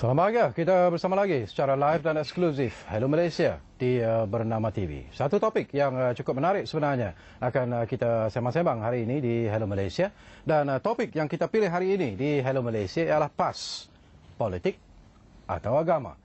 Selamat pagi. Kita bersama lagi secara live dan eksklusif Hello Malaysia di eh, Bernama TV. Satu topik yang eh, cukup menarik sebenarnya akan eh, kita sembang-sembang hari ini di Hello Malaysia. Dan topik yang kita pilih hari ini di Hello Malaysia ialah PAS, politik atau agama.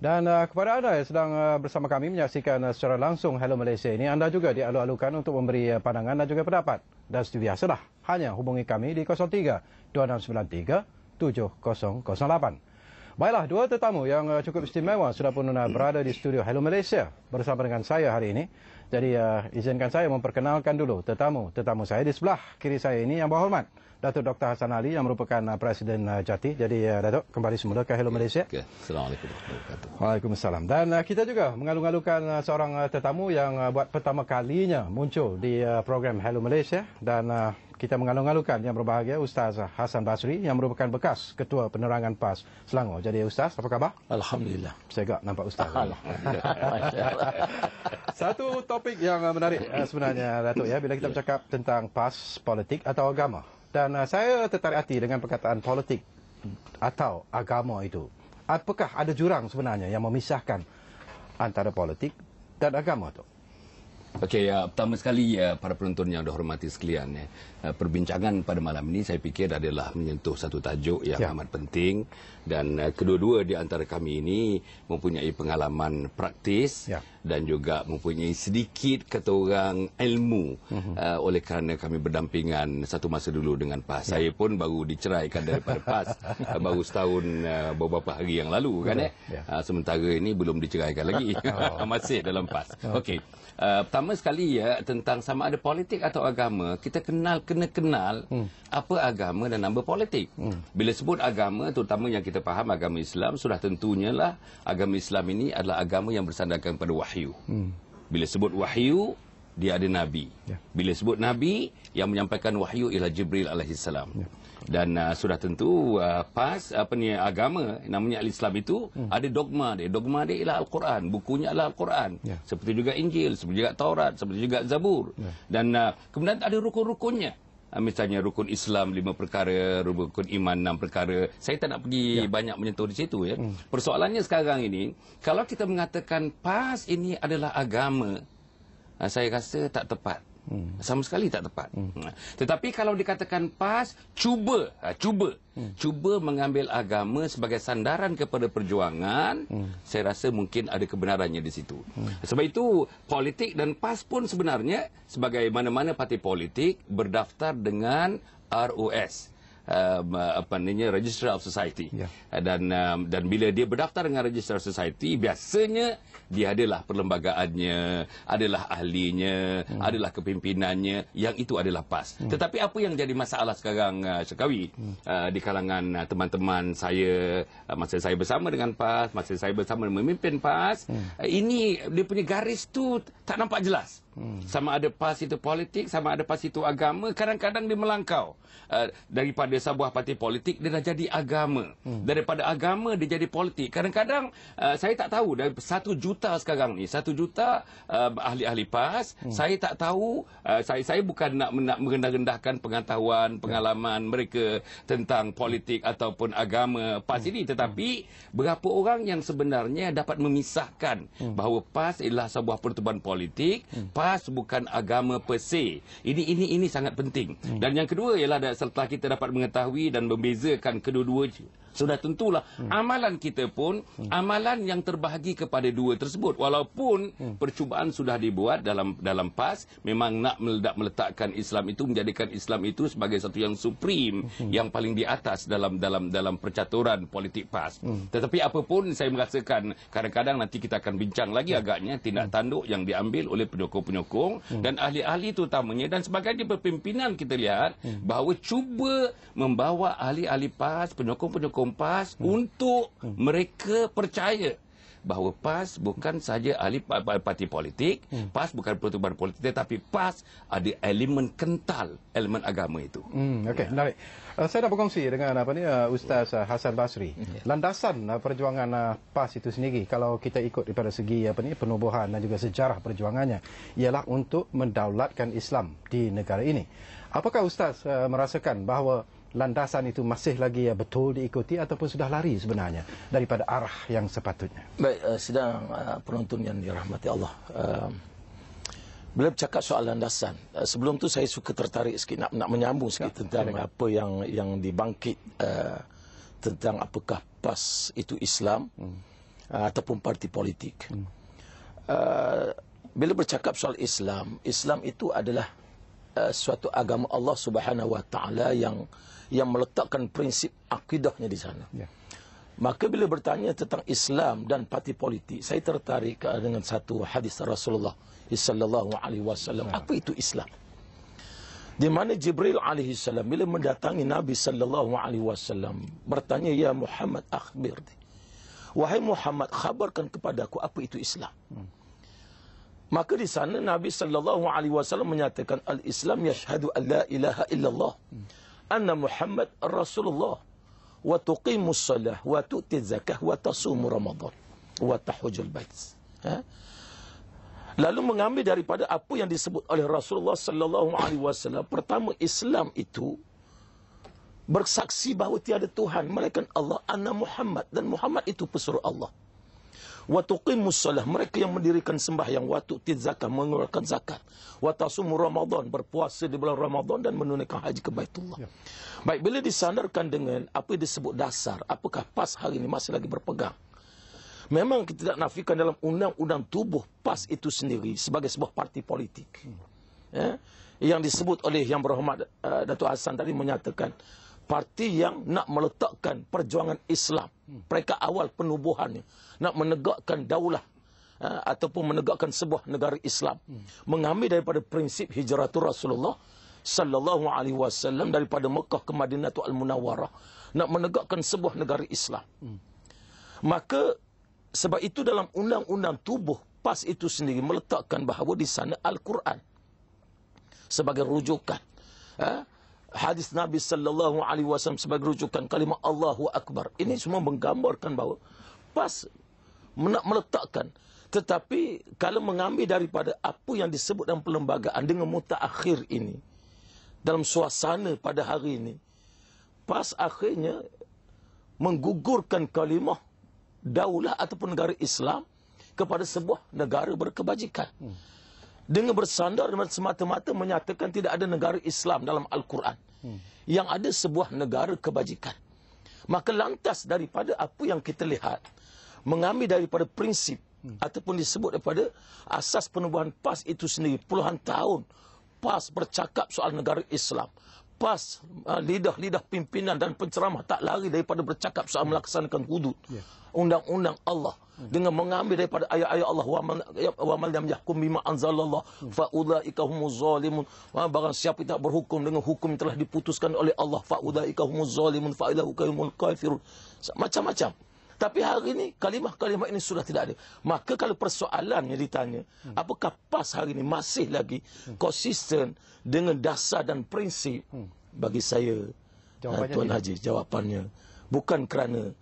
Dan kepada anda yang sedang bersama kami menyaksikan secara langsung Hello Malaysia ini, anda juga dialu-alukan untuk memberi pandangan dan juga pendapat. Dan seperti biasalah, hanya hubungi kami di 03 2693 7008. Baiklah, dua tetamu yang uh, cukup istimewa sudah pun uh, berada di studio Hello Malaysia bersama dengan saya hari ini. Jadi uh, izinkan saya memperkenalkan dulu tetamu-tetamu saya di sebelah kiri saya ini yang berhormat. Datuk Dr. Hassan Ali yang merupakan uh, Presiden uh, Jati. Jadi uh, Datuk kembali semula ke Hello Malaysia. Okay. Assalamualaikum warahmatullahi wabarakatuh. Waalaikumsalam. Dan uh, kita juga mengalung-alungkan uh, seorang uh, tetamu yang uh, buat pertama kalinya muncul di uh, program Hello Malaysia dan uh, kita mengalung-alungkan yang berbahagia Ustaz Hassan Basri yang merupakan bekas Ketua Penerangan PAS Selangor. Jadi Ustaz, apa khabar? Alhamdulillah. Saya Segak nampak Ustaz. Satu topik yang uh, menarik uh, sebenarnya Datuk ya bila kita bercakap tentang PAS politik atau agama. Dan uh, saya tertarik hati dengan perkataan politik atau agama itu. Apakah ada jurang sebenarnya yang memisahkan antara politik dan agama itu? Okey, uh, pertama sekali uh, para penonton yang dihormati sekalian. Eh. Eh, perbincangan pada malam ini saya fikir adalah menyentuh satu tajuk yang ya. amat penting dan eh, kedua-dua di antara kami ini mempunyai pengalaman praktis ya. dan juga mempunyai sedikit kata orang ilmu uh-huh. uh, oleh kerana kami berdampingan satu masa dulu dengan PAS. Ya. Saya pun baru diceraikan daripada PAS baru setahun uh, beberapa hari yang lalu kan ya. eh. Ya. Uh, sementara ini belum diceraikan lagi. Oh. Masih dalam PAS. Oh. Okey. Uh, pertama sekali ya tentang sama ada politik atau agama, kita kenal kena kenal hmm. apa agama dan nama politik. Hmm. Bila sebut agama, terutama yang kita faham agama Islam, sudah tentunya lah agama Islam ini adalah agama yang bersandarkan pada wahyu. Hmm. Bila sebut wahyu, dia ada nabi. Ya. Bila sebut nabi yang menyampaikan wahyu ialah Jibril alaihi salam. Ya. Dan uh, sudah tentu uh, pas apa ni agama namanya al-Islam itu hmm. ada dogma dia. Dogma dia ialah al-Quran, bukunya ialah al-Quran. Ya. Seperti juga Injil, seperti juga Taurat, seperti juga Zabur. Ya. Dan uh, kemudian ada rukun-rukunnya. Ah, misalnya rukun Islam lima perkara, rukun iman enam perkara. Saya tak nak pergi ya. banyak menyentuh di situ ya. Hmm. Persoalannya sekarang ini, kalau kita mengatakan PAS ini adalah agama, Ah, saya rasa tak tepat. Hmm. Sama sekali tak tepat. Hmm. Ah, tetapi kalau dikatakan PAS, cuba, ah, cuba, hmm. cuba mengambil agama sebagai sandaran kepada perjuangan, hmm. saya rasa mungkin ada kebenarannya di situ. Hmm. Sebab itu, politik dan PAS pun sebenarnya, sebagai mana-mana parti politik, berdaftar dengan ROS um, uh, apa namanya Register of Society. Yeah. Uh, dan um, dan bila dia berdaftar dengan Register of Society, biasanya dia adalah perlembagaannya, adalah ahlinya, hmm. adalah kepimpinannya yang itu adalah PAS. Hmm. Tetapi apa yang jadi masalah sekarang uh, Syekawi hmm. uh, di kalangan uh, teman-teman saya uh, masa saya bersama dengan PAS, masa saya bersama memimpin PAS, hmm. uh, ini dia punya garis tu tak nampak jelas. Sama ada PAS itu politik, sama ada PAS itu agama, kadang-kadang dia melangkau. Uh, daripada sebuah parti politik, dia dah jadi agama. Hmm. Daripada agama, dia jadi politik. Kadang-kadang, uh, saya tak tahu, dari satu juta sekarang ni, satu juta eh, ahli-ahli uh, PAS, hmm. saya tak tahu, uh, saya saya bukan nak, nak merendah-rendahkan pengetahuan, hmm. pengalaman mereka tentang politik ataupun agama PAS hmm. ini. Tetapi, berapa orang yang sebenarnya dapat memisahkan hmm. bahawa PAS ialah sebuah pertubuhan politik, hmm. PAS jelas bukan agama per se. Ini ini ini sangat penting. Hmm. Dan yang kedua ialah setelah kita dapat mengetahui dan membezakan kedua-dua sudah tentulah hmm. amalan kita pun hmm. amalan yang terbahagi kepada dua tersebut. Walaupun hmm. percubaan sudah dibuat dalam dalam PAS memang nak meledak meletakkan Islam itu menjadikan Islam itu sebagai satu yang supreme hmm. yang paling di atas dalam dalam dalam percaturan politik PAS. Hmm. Tetapi apapun saya merasakan kadang-kadang nanti kita akan bincang lagi hmm. agaknya tindak tanduk yang diambil oleh penyokong-penyokong hmm. dan ahli-ahli itu tamunya dan sebagainya pimpinan kita lihat hmm. bahawa cuba membawa ahli-ahli PAS penyokong-penyokong pendukung PAS hmm. untuk hmm. mereka percaya bahawa PAS bukan saja ahli parti politik, hmm. PAS bukan pertubuhan politik tetapi PAS ada elemen kental, elemen agama itu. Hmm, Okey, ya. menarik. Ya. Uh, saya dah berkongsi dengan apa ni uh, Ustaz uh, Hasan Basri. Hmm, ya. Landasan uh, perjuangan uh, PAS itu sendiri kalau kita ikut daripada segi apa ni penubuhan dan juga sejarah perjuangannya ialah untuk mendaulatkan Islam di negara ini. Apakah Ustaz uh, merasakan bahawa landasan itu masih lagi ya betul diikuti ataupun sudah lari sebenarnya daripada arah yang sepatutnya. Baik, uh, eh, sedang uh, eh, penonton yang dirahmati Allah. Uh, Beliau cakap soal landasan. Uh, sebelum tu saya suka tertarik sikit nak nak menyambung sikit ya, tentang silakan. apa yang yang dibangkit uh, tentang apakah PAS itu Islam hmm. uh, ataupun parti politik. Hmm. Uh, bila bercakap soal Islam, Islam itu adalah Eh, suatu agama Allah Subhanahu Wa Taala yang yang meletakkan prinsip akidahnya di sana. Yeah. Maka bila bertanya tentang Islam dan parti politik, saya tertarik eh, dengan satu hadis Rasulullah Sallallahu Alaihi Wasallam. Ya. Apa itu Islam? Di mana Jibril alaihi salam bila mendatangi Nabi sallallahu alaihi wasallam bertanya ya Muhammad akhbir. Wahai Muhammad khabarkan kepadaku apa itu Islam. Hmm. Maka di sana Nabi sallallahu alaihi wasallam menyatakan al-Islam yashhadu an la ilaha illallah anna Muhammad rasulullah wa tuqimus salah wa tu'ti zakah wa tasum ramadan wa tahujul bait. Ha? Lalu mengambil daripada apa yang disebut oleh Rasulullah sallallahu alaihi wasallam pertama Islam itu bersaksi bahawa tiada tuhan melainkan Allah anna Muhammad dan Muhammad itu pesuruh Allah. Watuqimus salah. Mereka yang mendirikan sembahyang. Watuqtid zakat. Mengeluarkan zakat. Watasumu Ramadan. Berpuasa di bulan Ramadan dan menunaikan haji ke Baitullah. Ya. Baik, bila disandarkan dengan apa yang disebut dasar. Apakah pas hari ini masih lagi berpegang. Memang kita tidak nafikan dalam undang-undang tubuh PAS itu sendiri sebagai sebuah parti politik. Hmm. Ya? Yang disebut oleh Yang Berhormat uh, eh, Dato' Hassan tadi menyatakan parti yang nak meletakkan perjuangan Islam. Mereka hmm. awal penubuhannya. Nak menegakkan daulah. Ha, ataupun menegakkan sebuah negara Islam. Hmm. Mengambil daripada prinsip hijrah Rasulullah. Sallallahu alaihi wasallam. Daripada Mekah ke Madinah tu Al-Munawarah. Nak menegakkan sebuah negara Islam. Hmm. Maka sebab itu dalam undang-undang tubuh PAS itu sendiri. Meletakkan bahawa di sana Al-Quran. Sebagai rujukan. Haa. Eh, hadis Nabi sallallahu alaihi wasallam sebagai rujukan kalimah Allahu akbar. Ini semua menggambarkan bahawa pas nak meletakkan tetapi kalau mengambil daripada apa yang disebut dalam perlembagaan dengan mutaakhir ini dalam suasana pada hari ini pas akhirnya menggugurkan kalimah daulah ataupun negara Islam kepada sebuah negara berkebajikan. Hmm dengan bersandar dan semata-mata menyatakan tidak ada negara Islam dalam Al-Quran. Hmm. Yang ada sebuah negara kebajikan. Maka lantas daripada apa yang kita lihat, mengambil daripada prinsip hmm. ataupun disebut daripada asas penubuhan PAS itu sendiri, puluhan tahun PAS bercakap soal negara Islam. PAS, uh, lidah-lidah pimpinan dan penceramah tak lari daripada bercakap soal hmm. melaksanakan hudud. Ya. Undang-undang Allah dengan mengambil daripada ayat-ayat Allah wa man ya, lam yahkum bima anzalallah fa ulaika humuz zalimun ha, barang siapa tidak berhukum dengan hukum yang telah diputuskan oleh Allah fa ulaika humuz zalimun fa ulaika humul kafirun macam-macam tapi hari ini kalimah-kalimah ini sudah tidak ada. Maka kalau persoalan yang ditanya, apakah PAS hari ini masih lagi konsisten dengan dasar dan prinsip? Hmm. Bagi saya, Tuan Haji, jawapannya bukan kerana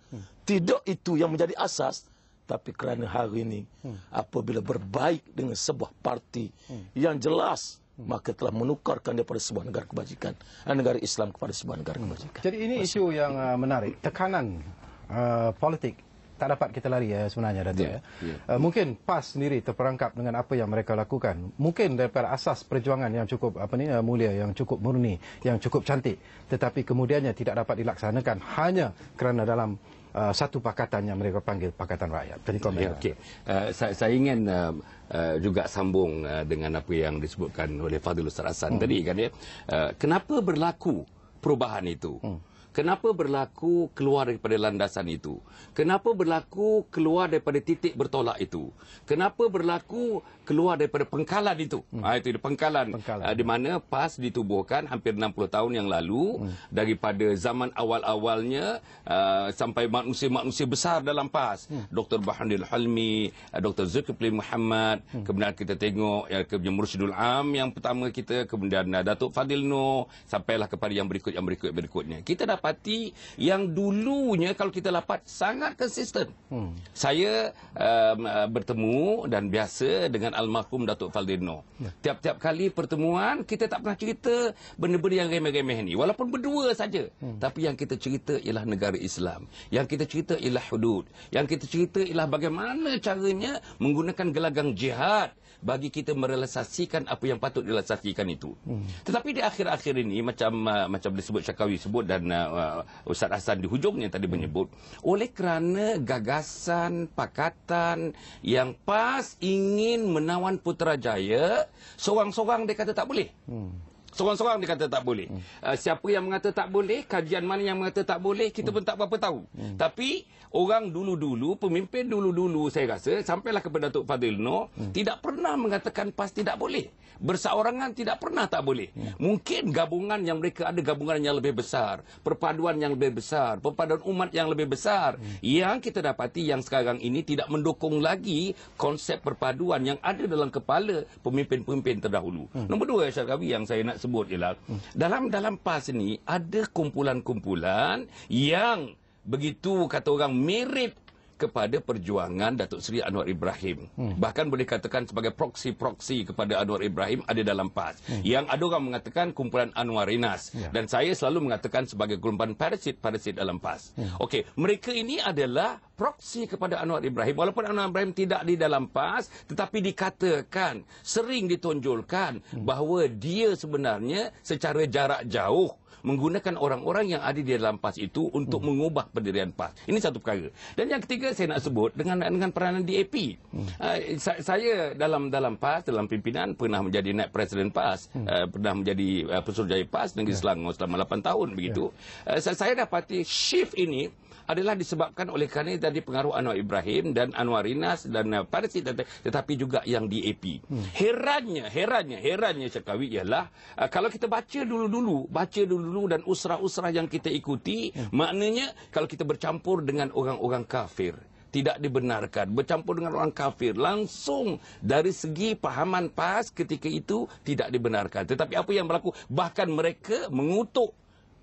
tidak itu yang menjadi asas, tapi kerana hari ini hmm. apabila berbaik dengan sebuah parti hmm. yang jelas hmm. maka telah menukarkan daripada sebuah negara kebajikan eh, negara Islam kepada sebuah negara hmm. kebajikan. Jadi ini isu yang uh, menarik tekanan uh, politik tak dapat kita lari ya sebenarnya Datuk. Yeah, yeah. Ya. Uh, mungkin PAS sendiri terperangkap dengan apa yang mereka lakukan. Mungkin daripada asas perjuangan yang cukup apa ni uh, mulia, yang cukup murni, yang cukup cantik tetapi kemudiannya tidak dapat dilaksanakan hanya kerana dalam Uh, satu pakatan yang mereka panggil pakatan rakyat. Jadi komen. Ya, okay. uh, saya, saya ingin uh, uh, juga sambung uh, dengan apa yang disebutkan oleh Fadil Ustaz Hassan hmm. tadi kan ya. Uh, kenapa berlaku perubahan itu? Hmm. Kenapa berlaku keluar daripada landasan itu? Kenapa berlaku keluar daripada titik bertolak itu? Kenapa berlaku keluar daripada pengkalan itu? Hmm. Ha, itu dia, pengkalan. pengkalan. Ha, di mana PAS ditubuhkan hampir 60 tahun yang lalu, hmm. daripada zaman awal-awalnya uh, sampai manusia-manusia besar dalam PAS. Hmm. Dr. Bahandil Halmi, Dr. Zulkifli Muhammad, hmm. kemudian kita tengok ya, kemudian Mursidul Am yang pertama kita, kemudian Datuk Fadil Noor, sampailah kepada yang berikut, yang berikut, yang berikutnya. Kita dapat parti yang dulunya kalau kita lapat sangat konsisten. Hmm. Saya um, uh, bertemu dan biasa dengan almarhum Datuk Faldino. Ya. Tiap-tiap ya. kali pertemuan kita tak pernah cerita benda-benda yang remeh-remeh ni walaupun berdua saja. Hmm. Tapi yang kita cerita ialah negara Islam. Yang kita cerita ialah hudud. Yang kita cerita ialah bagaimana caranya menggunakan gelagang jihad bagi kita merealisasikan apa yang patut dilaksasikan itu. Hmm. Tetapi di akhir-akhir ini macam uh, macam disebut Syakawi sebut dan uh, uh Ustaz Hasan di hujungnya tadi hmm. menyebut oleh kerana gagasan pakatan yang PAS ingin menawan Putrajaya seorang-seorang dia kata tak boleh. Hmm. Seorang-seorang dia kata tak boleh. Hmm. Uh, siapa yang mengata tak boleh, kajian mana yang mengata tak boleh, kita hmm. pun tak berapa tahu. Hmm. Tapi orang dulu-dulu, pemimpin dulu-dulu saya rasa, sampailah kepada Datuk Fadil Noor, hmm. tidak pernah mengatakan PAS tidak boleh. bersaorangan tidak pernah tak boleh. Hmm. Mungkin gabungan yang mereka ada, gabungan yang lebih besar, perpaduan yang lebih besar, perpaduan umat yang lebih besar, hmm. yang kita dapati yang sekarang ini tidak mendukung lagi konsep perpaduan yang ada dalam kepala pemimpin-pemimpin terdahulu. Hmm. Nombor dua, Syarikawi, yang saya nak sebut ialah, hmm. dalam dalam PAS ini, ada kumpulan-kumpulan yang begitu kata orang mirip kepada perjuangan Datuk Seri Anwar Ibrahim. Hmm. Bahkan boleh katakan sebagai proksi-proksi kepada Anwar Ibrahim ada dalam PAS. Hmm. Yang ada orang mengatakan kumpulan Anwar Inas. Yeah. Dan saya selalu mengatakan sebagai kumpulan parasit-parasit dalam PAS. Hmm. Okey, mereka ini adalah proksi kepada Anwar Ibrahim. Walaupun Anwar Ibrahim tidak di dalam PAS, tetapi dikatakan, sering ditonjolkan hmm. bahawa dia sebenarnya secara jarak jauh hmm menggunakan orang-orang yang ada di dalam PAS itu untuk hmm. mengubah pendirian PAS. Ini satu perkara. Dan yang ketiga saya nak sebut dengan dengan peranan DAP. Hmm. Uh, saya dalam dalam PAS, dalam pimpinan pernah menjadi naik presiden PAS, hmm. uh, pernah menjadi uh, pesuruhjaya PAS negeri yeah. Selangor selama 8 tahun begitu. Yeah. Ya. Uh, saya dapati shift ini adalah disebabkan oleh kerana tadi pengaruh Anwar Ibrahim dan Anwar Inas dan eh, Parsi tetapi juga yang DAP. Hmm. Herannya, herannya, herannya Cekawi ialah eh, kalau kita baca dulu-dulu, baca dulu-dulu dan usrah-usrah yang kita ikuti, hmm. maknanya kalau kita bercampur dengan orang-orang kafir, tidak dibenarkan bercampur dengan orang kafir langsung dari segi pahaman PAS ketika itu tidak dibenarkan tetapi apa yang berlaku bahkan mereka mengutuk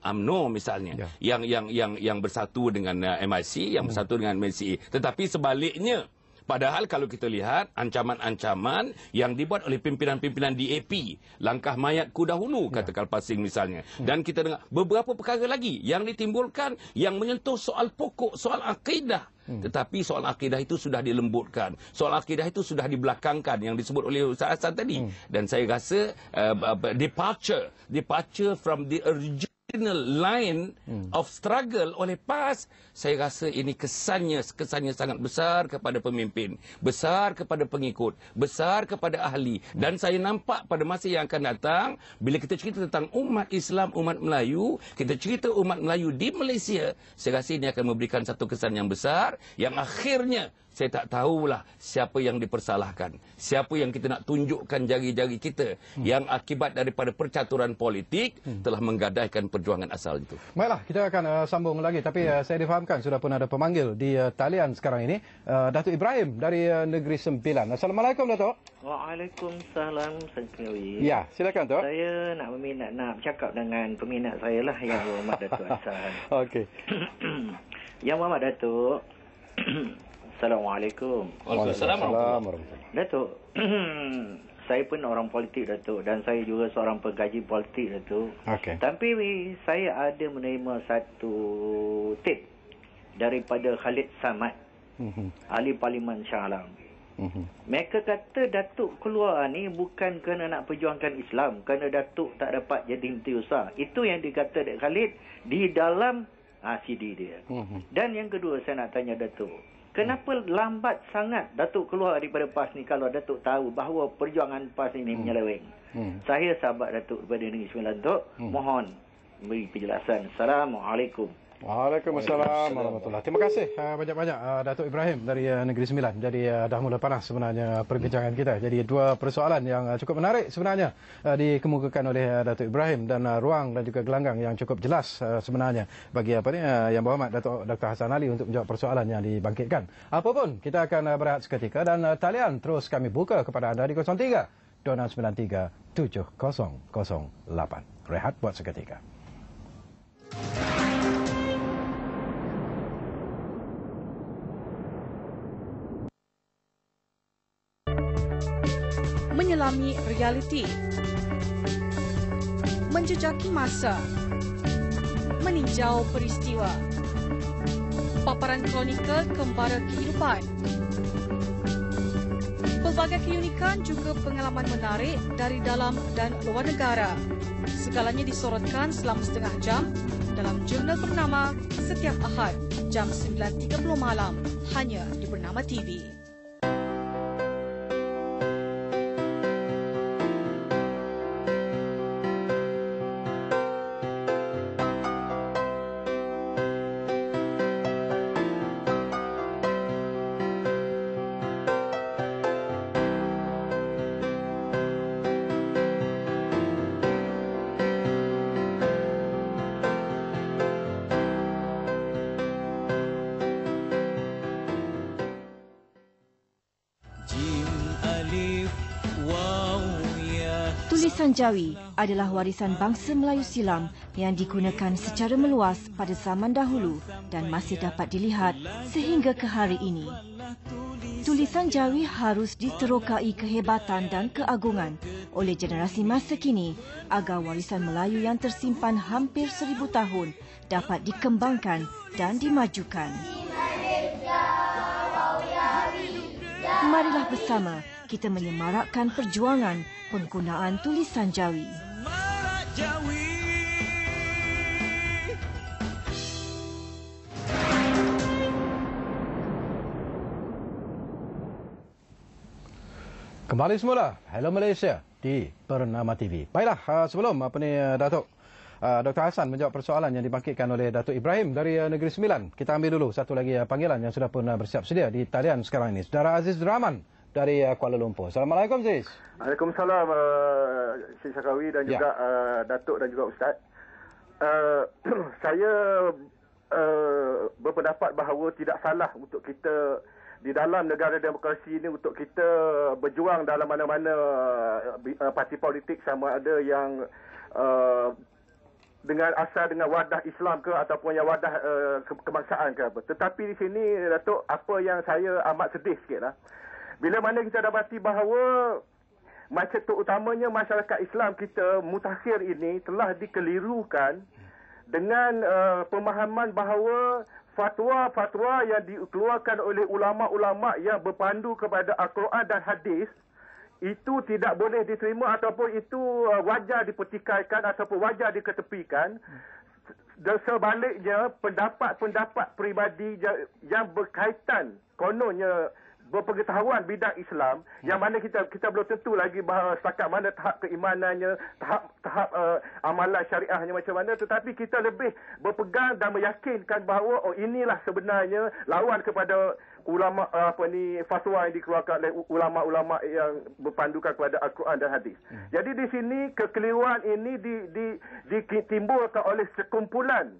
AMNO misalnya ya. yang yang yang yang bersatu dengan uh, MIC yang ya. bersatu dengan MCI tetapi sebaliknya Padahal kalau kita lihat ancaman-ancaman yang dibuat oleh pimpinan-pimpinan DAP, langkah mayatku dahulu ya. kata ya. pasing misalnya. Ya. Dan kita dengar beberapa perkara lagi yang ditimbulkan yang menyentuh soal pokok, soal akidah. Hmm. Tetapi soal akidah itu sudah dilembutkan. Soal akidah itu sudah dibelakangkan yang disebut oleh Ustaz Hassan tadi. Hmm. Dan saya rasa uh, departure, departure from the urgent. Final line hmm. of struggle oleh PAS, saya rasa ini kesannya, kesannya sangat besar kepada pemimpin, besar kepada pengikut, besar kepada ahli hmm. dan saya nampak pada masa yang akan datang bila kita cerita tentang umat Islam umat Melayu, kita cerita umat Melayu di Malaysia, saya rasa ini akan memberikan satu kesan yang besar yang akhirnya saya tak tahulah siapa yang dipersalahkan. Siapa yang kita nak tunjukkan jari-jari kita hmm. yang akibat daripada percaturan politik hmm. telah menggadaikan perjuangan asal itu. Baiklah, kita akan uh, sambung lagi. Tapi hmm. uh, saya difahamkan sudah pun ada pemanggil di uh, talian sekarang ini. Uh, Datuk Ibrahim dari uh, Negeri Sembilan. Assalamualaikum, Datuk. Waalaikumsalam, Sengkawi. Ya, silakan, Datuk. Saya nak meminat, nak cakap dengan peminat saya lah yang berhormat Datuk Hassan. Okey. yang berhormat Datuk, Assalamualaikum. Waalaikumsalam. Assalamualaikum. Datuk, saya pun orang politik Datuk dan saya juga seorang pegaji politik Datuk. Okay. Tapi saya ada menerima satu tip daripada Khalid Samad. Mm-hmm. Ahli Parlimen Shah Alam. Mm-hmm. Mereka kata Datuk keluar ni bukan kerana nak perjuangkan Islam, kerana Datuk tak dapat jadi menteri usaha. Itu yang dikata Dek Khalid di dalam ACD ah, dia. Mm-hmm. Dan yang kedua saya nak tanya Datuk. Kenapa hmm. lambat sangat Datuk keluar daripada PAS ni kalau Datuk tahu bahawa perjuangan PAS ini hmm. menyeleweng? Hmm. Saya sahabat Datuk daripada Negeri Sembilan Datuk hmm. mohon beri penjelasan. Assalamualaikum. Waalaikumsalam warahmatullahi Terima kasih ah, banyak-banyak uh, Datuk Ibrahim dari uh, Negeri Sembilan. Jadi uh, dah mula panas sebenarnya perbincangan kita. Jadi dua persoalan yang uh, cukup menarik sebenarnya uh, dikemukakan oleh uh, Datuk Ibrahim dan uh, ruang dan juga gelanggang yang cukup jelas uh, sebenarnya bagi apa ni uh, yang berhormat Datuk Dr Hassan Ali untuk menjawab persoalan yang dibangkitkan. Apapun kita akan uh, berehat seketika dan uh, talian terus kami buka kepada anda di 03 2693 7008. Rehat buat seketika. mendalami realiti. Menjejaki masa. Meninjau peristiwa. Paparan kronikal kembara kehidupan. Pelbagai keunikan juga pengalaman menarik dari dalam dan luar negara. Segalanya disorotkan selama setengah jam dalam jurnal bernama setiap Ahad jam 9.30 malam hanya di Bernama TV. Jawi adalah warisan bangsa Melayu silam yang digunakan secara meluas pada zaman dahulu dan masih dapat dilihat sehingga ke hari ini. Tulisan Jawi harus diterokai kehebatan dan keagungan oleh generasi masa kini agar warisan Melayu yang tersimpan hampir seribu tahun dapat dikembangkan dan dimajukan. Marilah bersama kita menyemarakkan perjuangan penggunaan tulisan Jawi. Kembali semula. Hello Malaysia di Bernama TV. Baiklah, ah, sebelum apa ni ah, Datuk ah, Dr. Hassan menjawab persoalan yang dibangkitkan oleh Datuk Ibrahim dari Negeri Sembilan. Kita ambil dulu satu lagi panggilan yang sudah pun bersiap sedia di talian sekarang ini. Saudara Aziz Rahman dari eh, Kuala Lumpur. Assalamualaikum Sis. Waalaikumsalam uh, eh, Sis Syakawi dan ya. juga uh, Datuk dan juga Ustaz. Uh, saya uh, berpendapat bahawa tidak salah untuk kita di dalam negara demokrasi ini untuk kita berjuang dalam mana-mana uh, parti politik sama ada yang uh, dengan asal dengan wadah Islam ke ataupun yang wadah uh, kebangsaan ke apa. Tetapi di sini Datuk apa yang saya amat sedih sikitlah. Bila mana kita dapati bahawa macam utamanya masyarakat Islam kita mutakhir ini telah dikelirukan dengan uh, pemahaman bahawa fatwa-fatwa yang dikeluarkan oleh ulama-ulama yang berpandu kepada Al-Quran dan hadis itu tidak boleh diterima ataupun itu uh, wajar dipertikaikan ataupun wajar diketepikan dan sebaliknya pendapat-pendapat peribadi yang, yang berkaitan kononnya berpengetahuan bidang Islam hmm. yang mana kita kita belum tentu lagi bahawa setakat mana tahap keimanannya tahap tahap uh, amalan syariahnya macam mana tetapi kita lebih berpegang dan meyakinkan bahawa oh inilah sebenarnya lawan kepada ulama eh, apa ni fatwa yang dikeluarkan oleh ulama-ulama yang berpandukan kepada al-Quran dan hadis. Hmm. Jadi di sini kekeliruan ini di di ditimbulkan oleh sekumpulan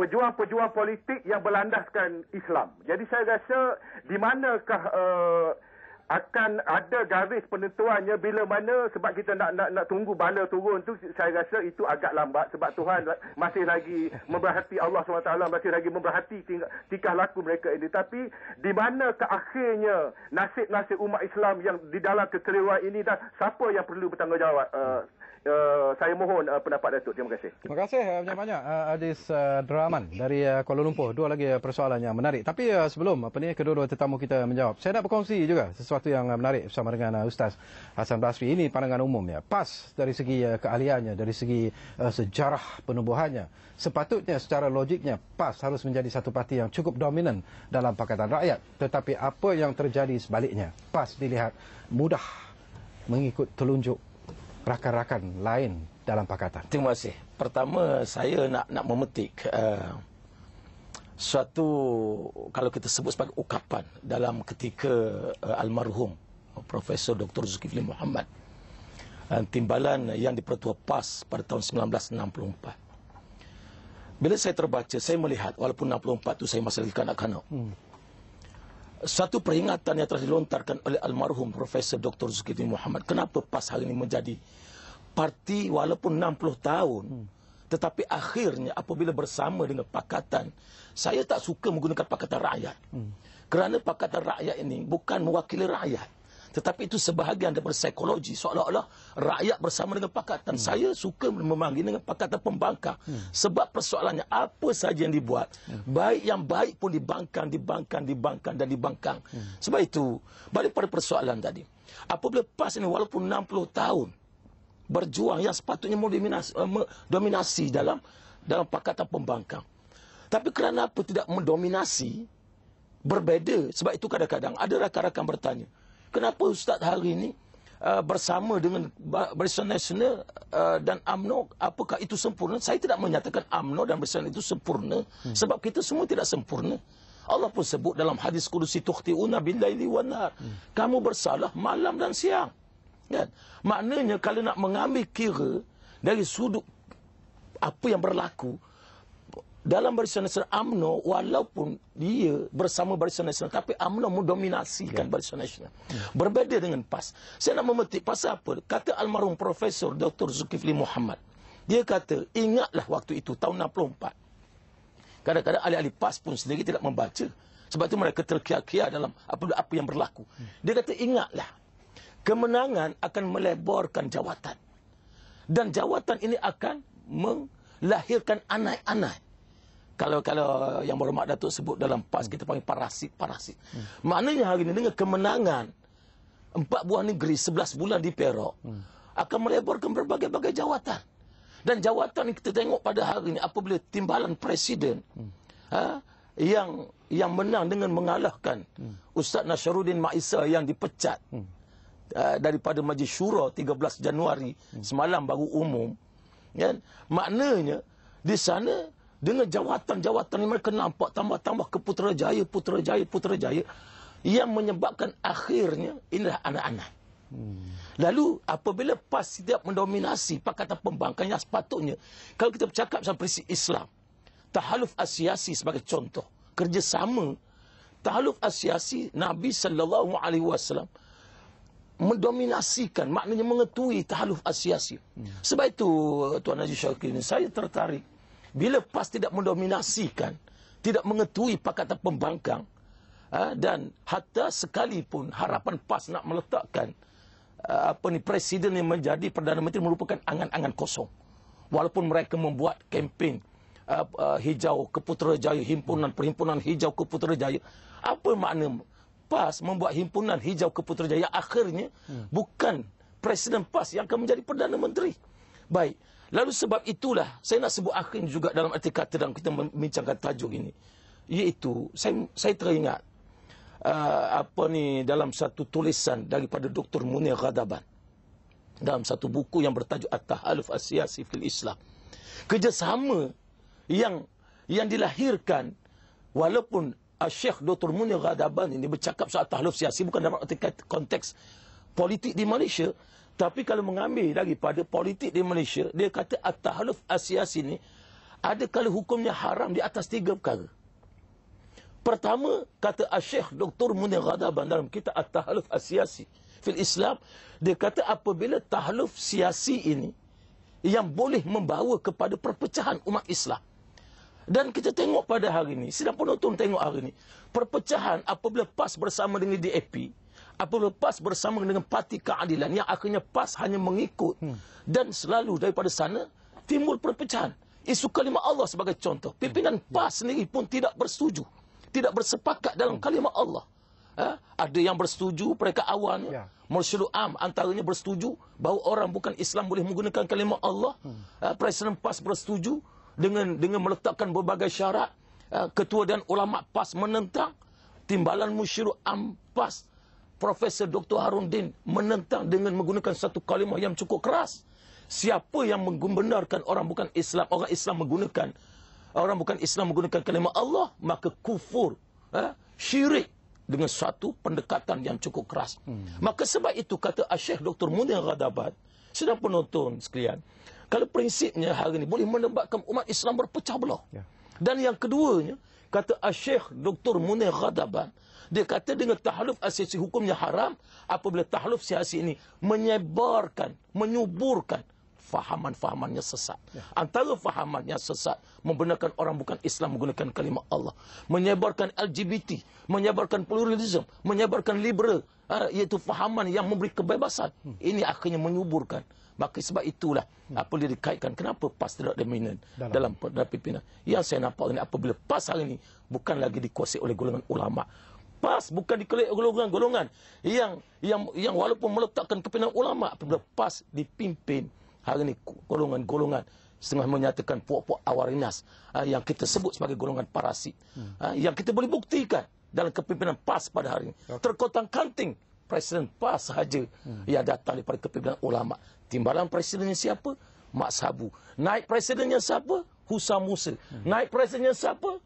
pejuang-pejuang politik yang berlandaskan Islam. Jadi saya rasa di manakah uh, akan ada garis penentuannya bila mana sebab kita nak nak nak tunggu bala turun tu saya rasa itu agak lambat sebab Tuhan masih lagi memberhati Allah SWT masih lagi memberhati tingkah laku mereka ini tapi di mana ke akhirnya nasib-nasib umat Islam yang di dalam kekeliruan ini dan siapa yang perlu bertanggungjawab uh, Eh, saya mohon uh, pendapat Datuk. Terima kasih. Terima kasih uh, banyak-banyak uh, Adis uh, Draman dari uh, Kuala Lumpur. Dua lagi uh, persoalan yang menarik. Tapi uh, sebelum apa ni kedua-dua tetamu kita menjawab, saya nak berkongsi juga sesuatu yang uh, menarik bersama dengan uh, Ustaz Hasan Basri. Ini pandangan umum ya. Pas dari segi uh, keahliannya, dari segi uh, sejarah penubuhannya, sepatutnya secara logiknya PAS harus menjadi satu parti yang cukup dominan dalam Pakatan Rakyat. Tetapi apa yang terjadi sebaliknya? PAS dilihat mudah mengikut telunjuk rakan-rakan lain dalam pakatan? Terima kasih. Pertama, saya nak nak memetik uh, suatu kalau kita sebut sebagai ukapan dalam ketika uh, almarhum Profesor Dr. Zulkifli Muhammad uh, timbalan yang dipertua PAS pada tahun 1964. Bila saya terbaca, saya melihat walaupun 64 itu saya masih lagi kanak-kanak. Hmm satu peringatan yang telah dilontarkan oleh almarhum Profesor Dr. Zulkifli Muhammad. Kenapa PAS hari ini menjadi parti walaupun 60 tahun hmm. tetapi akhirnya apabila bersama dengan pakatan saya tak suka menggunakan pakatan rakyat. Hmm. Kerana pakatan rakyat ini bukan mewakili rakyat. Tetapi itu sebahagian daripada psikologi. Seolah-olah rakyat bersama dengan pakatan. Hmm. Saya suka memanggil dengan pakatan pembangkang. Hmm. Sebab persoalannya apa saja yang dibuat. Hmm. Baik yang baik pun dibangkang, dibangkang, dibangkang dan dibangkang. Hmm. Sebab itu, balik pada persoalan tadi. Apabila PAS ini walaupun 60 tahun berjuang yang sepatutnya eh, mendominasi, dominasi dalam dalam pakatan pembangkang. Tapi kerana apa tidak mendominasi berbeza. Sebab itu kadang-kadang ada rakan-rakan bertanya kenapa Ustaz hari ini uh, bersama dengan Barisan Nasional uh, dan Amno? apakah itu sempurna? Saya tidak menyatakan Amno dan Barisan itu sempurna hmm. sebab kita semua tidak sempurna. Allah pun sebut dalam hadis kudusi tukhti'una bin layli wa Hmm. Kamu bersalah malam dan siang. Kan? Maknanya kalau nak mengambil kira dari sudut apa yang berlaku, dalam barisan nasional AMNO walaupun dia bersama barisan nasional tapi AMNO mendominasikan yeah. barisan nasional yeah. berbeza dengan PAS saya nak memetik PAS apa kata almarhum profesor Dr Zulkifli Muhammad dia kata ingatlah waktu itu tahun 64 kadang-kadang ahli-ahli PAS pun sendiri tidak membaca sebab itu mereka terkiak-kiak dalam apa apa yang berlaku dia kata ingatlah kemenangan akan meleborkan jawatan dan jawatan ini akan melahirkan anak-anak kalau kalau yang berhormat Datuk sebut dalam PAS, kita panggil parasit-parasit. Hmm. Maknanya hari ini dengan kemenangan empat buah negeri, sebelas bulan di Perak, hmm. akan meleburkan berbagai-bagai jawatan. Dan jawatan yang kita tengok pada hari ini, apa boleh timbalan Presiden hmm. ha, yang yang menang dengan mengalahkan hmm. Ustaz Nasharuddin Ma'isa yang dipecat hmm. uh, daripada Majlis Syura 13 Januari, hmm. semalam baru umum, kan? maknanya di sana dengan jawatan-jawatan yang mereka nampak tambah-tambah ke putera jaya, putera jaya, putera jaya yang menyebabkan akhirnya inilah anak-anak. Hmm. Lalu apabila PAS tidak mendominasi Pakatan Pembangkang yang sepatutnya kalau kita bercakap pasal prinsip Islam tahaluf asiasi sebagai contoh kerjasama tahaluf asiasi Nabi sallallahu alaihi wasallam mendominasikan maknanya mengetui tahaluf asiasi. Hmm. Sebab itu Tuan Haji Syakir saya tertarik bila PAS tidak mendominasikan, tidak mengetui Pakatan Pembangkang ha, dan hatta sekalipun harapan PAS nak meletakkan ha, apa ni presiden yang menjadi perdana menteri merupakan angan-angan kosong. Walaupun mereka membuat kempen ha, hijau uh, hijau Keputerajaya, himpunan perhimpunan hijau jaya, apa makna PAS membuat himpunan hijau jaya akhirnya hmm. bukan presiden PAS yang akan menjadi perdana menteri. Baik. Lalu sebab itulah saya nak sebut akhir juga dalam arti kata dalam kita membincangkan tajuk ini. Iaitu saya, saya teringat uh, apa ni dalam satu tulisan daripada Dr. Munir Ghadaban. Dalam satu buku yang bertajuk At-Tahaluf Asiasi Fil Islam. Kerjasama yang yang dilahirkan walaupun uh, Syekh Dr. Munir Ghadaban ini bercakap soal tahluf siasi bukan dalam konteks politik di Malaysia tapi kalau mengambil daripada politik di Malaysia, dia kata At-Tahluf Asias ini, ada kalau hukumnya haram di atas tiga perkara. Pertama, kata Asyik Dr. Munir Ghadaban dalam kita At-Tahluf Asiasi. Fil Islam, dia kata apabila tahluf siasi ini yang boleh membawa kepada perpecahan umat Islam. Dan kita tengok pada hari ini, sedang penonton tengok hari ini, perpecahan apabila PAS bersama dengan DAP, apabila PAS bersama dengan parti keadilan yang akhirnya PAS hanya mengikut hmm. dan selalu daripada sana timbul perpecahan. Isu kalimah Allah sebagai contoh. Pimpinan hmm. PAS sendiri pun tidak bersetuju. Tidak bersepakat dalam hmm. kalimah Allah. Eh? Ada yang bersetuju, mereka awalnya. Ya. Mursyidu Am antaranya bersetuju bahawa orang bukan Islam boleh menggunakan kalimah Allah. Hmm. Eh, ha? Presiden PAS bersetuju dengan dengan meletakkan berbagai syarat. Eh, ketua dan ulama PAS menentang. Timbalan Mursyidu Am PAS Profesor Dr. Harun Din menentang dengan menggunakan satu kalimah yang cukup keras. Siapa yang membenarkan orang bukan Islam, orang Islam menggunakan orang bukan Islam menggunakan kalimah Allah, maka kufur, eh, syirik dengan satu pendekatan yang cukup keras. Hmm. Maka sebab itu kata Asyik Dr. Munir Radabat, sedang penonton sekalian, kalau prinsipnya hari ini boleh menembakkan umat Islam berpecah belah. Yeah. Dan yang keduanya, kata Asyik Dr. Munir Radabat, dia kata dengan tahluf asasi hukumnya haram apabila tahluf siasi ini menyebarkan, menyuburkan fahaman-fahamannya sesat. Ya. Antara fahamannya sesat, membenarkan orang bukan Islam menggunakan kalimah Allah. Menyebarkan LGBT, menyebarkan pluralism, menyebarkan liberal, ha, iaitu fahaman yang memberi kebebasan. Hmm. Ini akhirnya menyuburkan. Maka sebab itulah hmm. apa dia dikaitkan. Kenapa PAS tidak dominan dalam, dalam, dalam pimpinan. Yang saya nampak ini apabila PAS hari ini bukan lagi dikuasai oleh golongan ulama' PAS bukan dikelilingi golongan-golongan yang yang yang walaupun meletakkan kepimpinan ulama apabila PAS dipimpin hari ini golongan-golongan setengah menyatakan puak-puak awarinas ah, yang kita sebut sebagai golongan parasit hmm. ah, yang kita boleh buktikan dalam kepimpinan PAS pada hari ini okay. terkotang-kanting presiden PAS sahaja hmm. yang datang daripada kepimpinan ulama timbalan presidennya siapa Mak Sabu naik presidennya siapa Husam Musa hmm. naik presidennya siapa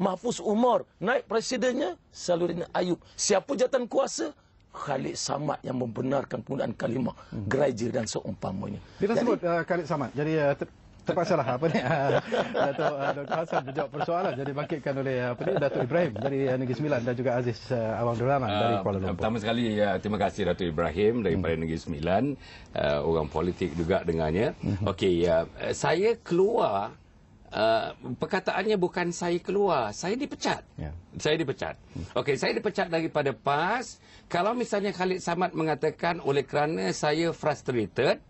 Mahfuz Umar naik presidennya Saluddin Ayub. Siapa jatuh kuasa? Khalid Samad yang membenarkan penggunaan kalimah hmm. gereja dan seumpamanya. Dia sebut uh, Khalid Samad. Jadi uh, ter terpaksa lah apa ni uh, Dato uh, Dr Hasan menjawab persoalan jadi bangkitkan oleh uh, apa ni Dato Ibrahim dari uh, Negeri Sembilan dan juga Aziz uh, Awang Duraman uh, dari Kuala Lumpur. Uh, pertama sekali uh, terima kasih Dato Ibrahim dari hmm. Negeri Sembilan uh, orang politik juga dengannya. Hmm. Okey ya uh, saya keluar uh, perkataannya bukan saya keluar, saya dipecat. Yeah. Saya dipecat. Okey, saya dipecat daripada PAS. Kalau misalnya Khalid Samad mengatakan oleh kerana saya frustrated,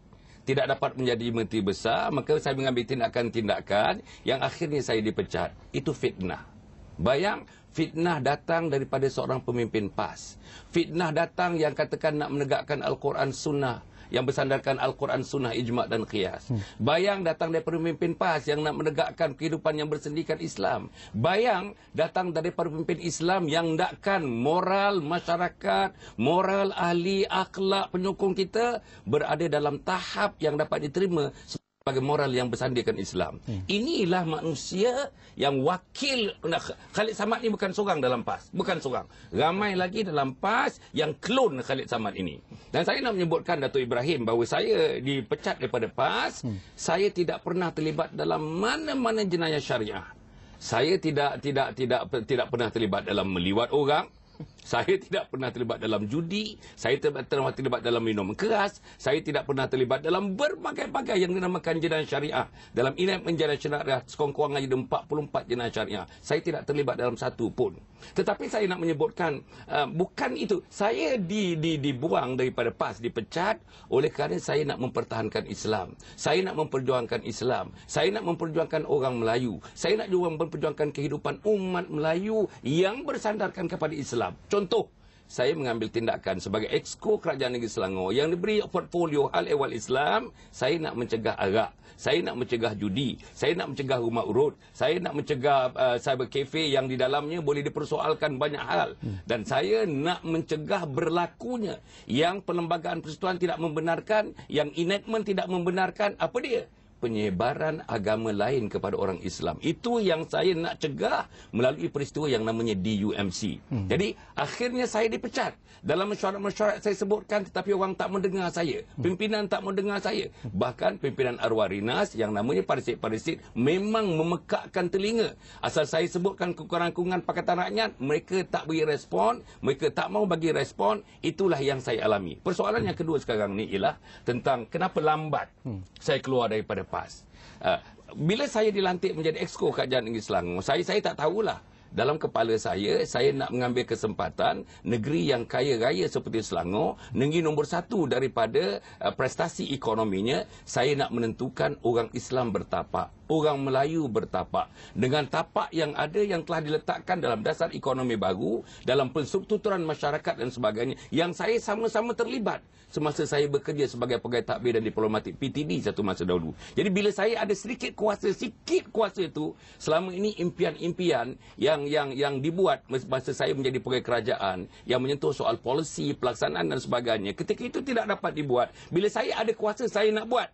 tidak dapat menjadi menteri besar, maka saya mengambil tindakan tindakan yang akhirnya saya dipecat. Itu fitnah. Bayang fitnah datang daripada seorang pemimpin PAS. Fitnah datang yang katakan nak menegakkan Al-Quran Sunnah yang bersandarkan Al-Quran, Sunnah, Ijma' dan Qiyas. Hmm. Bayang datang dari pemimpin PAS yang nak menegakkan kehidupan yang bersendikan Islam. Bayang datang dari pemimpin Islam yang nakkan moral masyarakat, moral ahli, akhlak penyokong kita berada dalam tahap yang dapat diterima sebagai moral yang bersandikan Islam. Hmm. Inilah manusia yang wakil Khalid Samad ini bukan seorang dalam PAS, bukan seorang. Ramai lagi dalam PAS yang klon Khalid Samad ini. Dan saya nak menyebutkan Datuk Ibrahim bahawa saya dipecat daripada PAS, hmm. saya tidak pernah terlibat dalam mana-mana jenayah syariah. Saya tidak tidak tidak tidak pernah terlibat dalam meliwat orang. Saya tidak pernah terlibat dalam judi, saya tidak pernah terlibat dalam minum keras, saya tidak pernah terlibat dalam berbagai-bagai yang dinamakan jenayah syariah. Dalam ini menjadi syariah, sekurang-kurang ada 44 jenayah syariah. Saya tidak terlibat dalam satu pun. Tetapi saya nak menyebutkan, uh, bukan itu. Saya di, di, dibuang daripada PAS, dipecat oleh kerana saya nak mempertahankan Islam. Saya nak memperjuangkan Islam. Saya nak memperjuangkan orang Melayu. Saya nak juga memperjuangkan kehidupan umat Melayu yang bersandarkan kepada Islam. Islam. Contoh, saya mengambil tindakan sebagai exco Kerajaan Negeri Selangor yang diberi portfolio hal ehwal Islam, saya nak mencegah arak, saya nak mencegah judi, saya nak mencegah rumah urut, saya nak mencegah uh, cyber cafe yang di dalamnya boleh dipersoalkan banyak hal hmm. dan saya nak mencegah berlakunya yang perlembagaan persekutuan tidak membenarkan, yang enactment tidak membenarkan, apa dia? penyebaran agama lain kepada orang Islam. Itu yang saya nak cegah melalui peristiwa yang namanya DUMC. Hmm. Jadi akhirnya saya dipecat. Dalam mesyuarat-mesyuarat saya sebutkan tetapi orang tak mendengar saya. Hmm. Pimpinan tak mendengar saya. Hmm. Bahkan pimpinan arwah Rinas yang namanya Parisit-Parisit memang memekakkan telinga. Asal saya sebutkan kekurangan-kekurangan Pakatan Rakyat, mereka tak beri respon, mereka tak mau bagi respon, itulah yang saya alami. Persoalan yang kedua sekarang ni ialah tentang kenapa lambat hmm. saya keluar dari pada lepas. Uh, bila saya dilantik menjadi exco kat Jalan Negeri Selangor, saya saya tak tahulah dalam kepala saya, saya nak mengambil kesempatan negeri yang kaya raya seperti Selangor, negeri nombor satu daripada ah, prestasi ekonominya, saya nak menentukan orang Islam bertapak orang Melayu bertapak. Dengan tapak yang ada yang telah diletakkan dalam dasar ekonomi baru, dalam penstrukturan masyarakat dan sebagainya, yang saya sama-sama terlibat semasa saya bekerja sebagai pegawai takbir dan diplomatik PTD satu masa dahulu. Jadi bila saya ada sedikit kuasa, sikit kuasa itu, selama ini impian-impian yang yang yang dibuat masa saya menjadi pegawai kerajaan yang menyentuh soal polisi, pelaksanaan dan sebagainya, ketika itu tidak dapat dibuat. Bila saya ada kuasa, saya nak buat.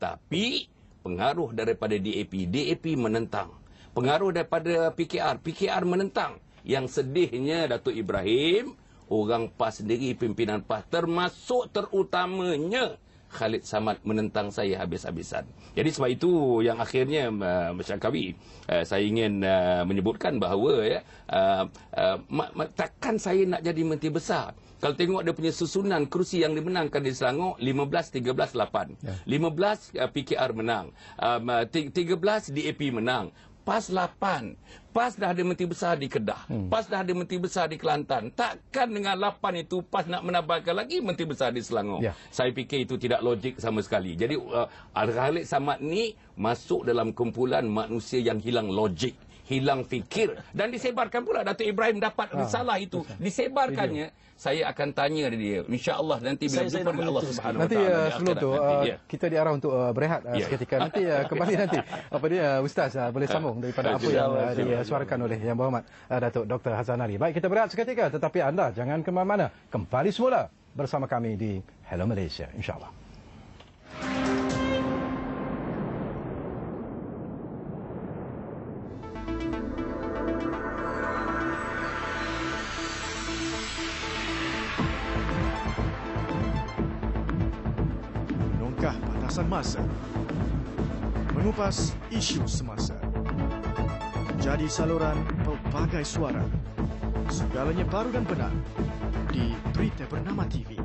Tapi pengaruh daripada DAP, DAP menentang. Pengaruh daripada PKR, PKR menentang. Yang sedihnya Datuk Ibrahim, orang PAS sendiri, pimpinan PAS termasuk terutamanya Khalid Samad menentang saya habis-habisan. Jadi sebab itu yang akhirnya uh, Masyarakawi, uh, saya ingin uh, menyebutkan bahawa ya, uh, uh, ma- takkan saya nak jadi menteri besar. Kalau tengok dia punya susunan kerusi yang dimenangkan di Selangor, 15-13-8. Ya. 15 uh, PKR menang. Um, 13 uh, DAP menang. PAS 8. PAS dah ada Menteri Besar di Kedah. Hmm. PAS dah ada Menteri Besar di Kelantan. Takkan dengan 8 itu PAS nak menambahkan lagi Menteri Besar di Selangor. Yeah. Saya fikir itu tidak logik sama sekali. Jadi uh, Al-Khalid Samad ni masuk dalam kumpulan manusia yang hilang logik hilang fikir dan disebarkan pula Datuk Ibrahim dapat ha, risalah itu betul. disebarkannya saya akan tanya dia insyaallah nanti bila saya, dengan Allah Subhanahu nanti ya, sebelum tu uh, ya. kita diarah untuk uh, berehat uh, ya. seketika nanti uh, kembali nanti apa dia uh, ustaz uh, boleh sambung daripada apa yang uh, disuarakan oleh yang berhormat uh, Datuk Dr Hasan Ali baik kita berehat seketika tetapi anda jangan ke mana-mana kembali semula bersama kami di Hello Malaysia insyaallah Thank you. isu semasa. Jadi saluran pelbagai suara. Segalanya baru dan benar di Berita Bernama TV.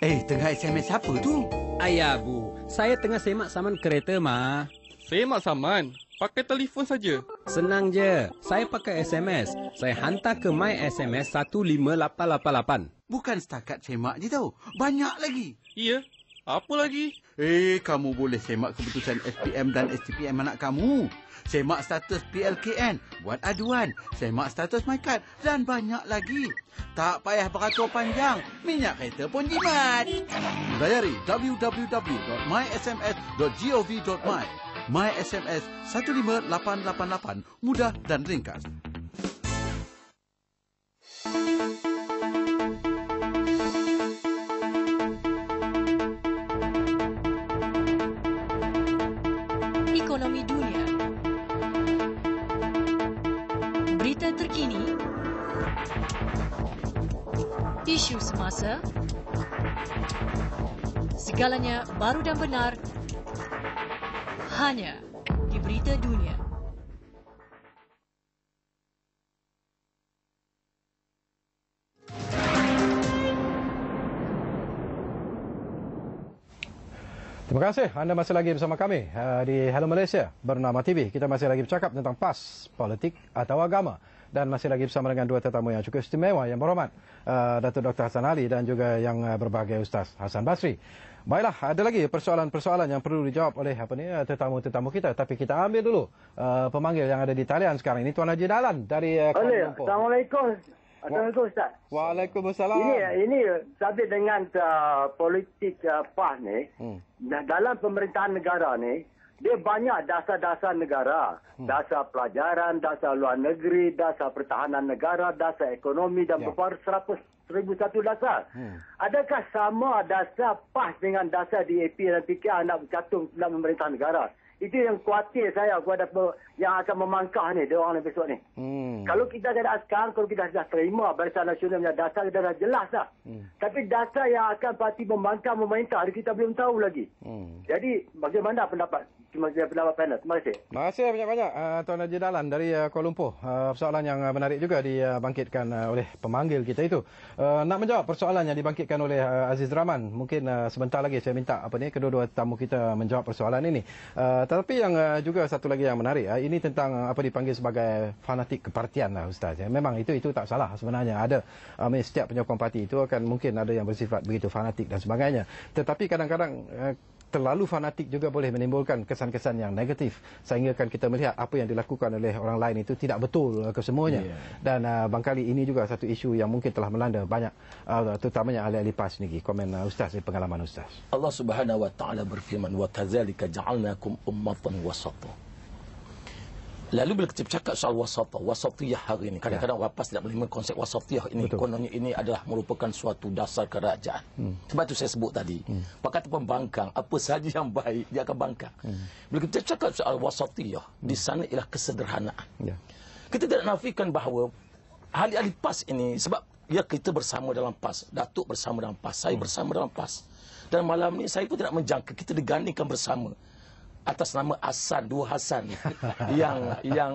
Eh, tengah SMS siapa tu? Ayah, Bu. Saya tengah semak saman kereta, Ma. Semak saman? Pakai telefon saja. Senang je. Saya pakai SMS. Saya hantar ke My SMS 15888. Bukan setakat semak je tau. Banyak lagi. Iya. Apa lagi? Eh, kamu boleh semak keputusan SPM dan STPM anak kamu. Semak status PLKN, buat aduan, semak status MyCard dan banyak lagi. Tak payah beratur panjang, minyak kereta pun jimat. Layari www.mysms.gov.my. My SMS 15888 mudah dan ringkas. Ekonomi dunia. Berita terkini. Isu semasa. Segalanya baru dan benar hanya di Berita Dunia. Terima kasih anda masih lagi bersama kami eh, di Hello Malaysia bernama TV. Kita masih lagi bercakap tentang PAS, politik atau agama. Dan masih lagi bersama dengan dua tetamu yang cukup istimewa yang berhormat. Eh, Datuk Dr. Hasan Ali dan juga yang eh, berbagai Ustaz Hasan Basri. Baiklah, ada lagi persoalan-persoalan yang perlu dijawab oleh apa ni eh, tetamu-tetamu kita. Tapi kita ambil dulu uh, pemanggil yang ada di talian sekarang. Ini Tuan Haji Dalan dari uh, Kuala Lumpur. Assalamualaikum. Assalamualaikum Ustaz. Waalaikumsalam. Ini, ini sabit dengan uh, politik uh, PAH ni. Hmm. Dalam pemerintahan negara ni, dia banyak dasar-dasar negara. Hmm. Dasar pelajaran, dasar luar negeri, dasar pertahanan negara, dasar ekonomi dan ya. seratus Seribu satu dasar. Hmm. Adakah sama dasar PAS dengan dasar DAP dan PKR nak bercantum dalam pemerintahan negara? Itu yang kuatir saya kepada yang akan memangkah ni, dia orang ni besok ni. Hmm. Kalau kita tidak sekarang, kalau kita sudah terima Barisan Nasional punya dasar, kita dah jelas dah. Hmm. Tapi dasar yang akan parti memangkah, memerintah, kita belum tahu lagi. Hmm. Jadi, bagaimana pendapat? Cuma saya pendapat panel. Terima kasih. Terima kasih banyak-banyak, uh, Tuan Haji Dalan dari uh, Kuala Lumpur. Uh, persoalan yang uh, menarik juga dibangkitkan uh, oleh pemanggil kita itu. Uh, nak menjawab persoalan yang dibangkitkan oleh uh, Aziz Rahman, mungkin uh, sebentar lagi saya minta apa ni kedua-dua tamu kita menjawab persoalan ini. Uh, tetapi yang uh, juga satu lagi yang menarik uh, ini tentang uh, apa dipanggil sebagai fanatik kepartian lah ustaz ya. memang itu itu tak salah sebenarnya ada um, setiap penyokong parti itu akan mungkin ada yang bersifat begitu fanatik dan sebagainya tetapi kadang-kadang terlalu fanatik juga boleh menimbulkan kesan-kesan yang negatif sehinggakan kita melihat apa yang dilakukan oleh orang lain itu tidak betul kesemuanya yeah. dan uh, bangkali ini juga satu isu yang mungkin telah melanda banyak uh, terutamanya ahli-ahli PAS ini komen uh, Ustaz dari pengalaman Ustaz Allah subhanahu wa ta'ala berfirman wa tazalika ja'alnakum ummatan wasatuh Lalu bila kita bercakap soal wasatah, wasatiyah hari ini, kadang-kadang yeah. Ya. WAPAS tidak menerima konsep wasatiyah ini. Betul. Kononnya ini adalah merupakan suatu dasar kerajaan. Hmm. Sebab itu saya sebut tadi. Hmm. Pakatan pembangkang, apa sahaja yang baik, dia akan bangkang. Hmm. Bila kita cakap soal wasatiyah, hmm. di sana ialah kesederhanaan. Yeah. Kita tidak nafikan bahawa ahli-ahli PAS ini, sebab ya kita bersama dalam PAS, Datuk bersama dalam PAS, saya hmm. bersama dalam PAS. Dan malam ini saya pun tidak menjangka, kita digandingkan bersama atas nama Hasan dua Hasan yang yang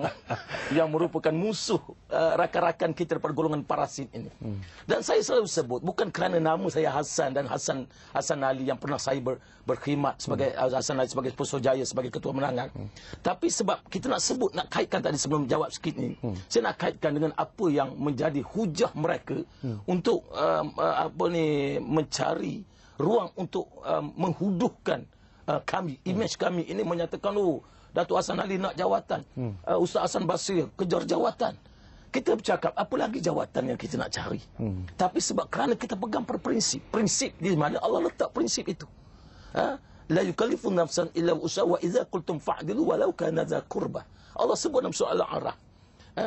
yang merupakan musuh uh, rakan-rakan kita daripada golongan parasit ini. Hmm. Dan saya selalu sebut bukan kerana nama saya Hasan dan Hasan Hasan Ali yang pernah saya ber, berkhidmat sebagai hmm. Uh, Hasan Ali sebagai Pusul Jaya sebagai ketua menangan. Hmm. Tapi sebab kita nak sebut nak kaitkan tadi sebelum menjawab sikit ni. Hmm. Saya nak kaitkan dengan apa yang menjadi hujah mereka hmm. untuk uh, uh, apa ni mencari ruang untuk uh, menghuduhkan uh, kami, hmm. imej hmm. kami ini menyatakan oh Datuk Hasan Ali nak jawatan. Hmm. Uh, Ustaz Hasan Basri kejar jawatan. Kita bercakap apa lagi jawatan yang kita nak cari. Hmm. Tapi sebab kerana kita pegang perprinsip, prinsip di mana Allah letak prinsip itu. Ha? La yukallifu nafsan illa wusa wa idza qultum fa'dilu walau kana dha qurba. Allah sebut dalam surah Al-A'raf. Ha?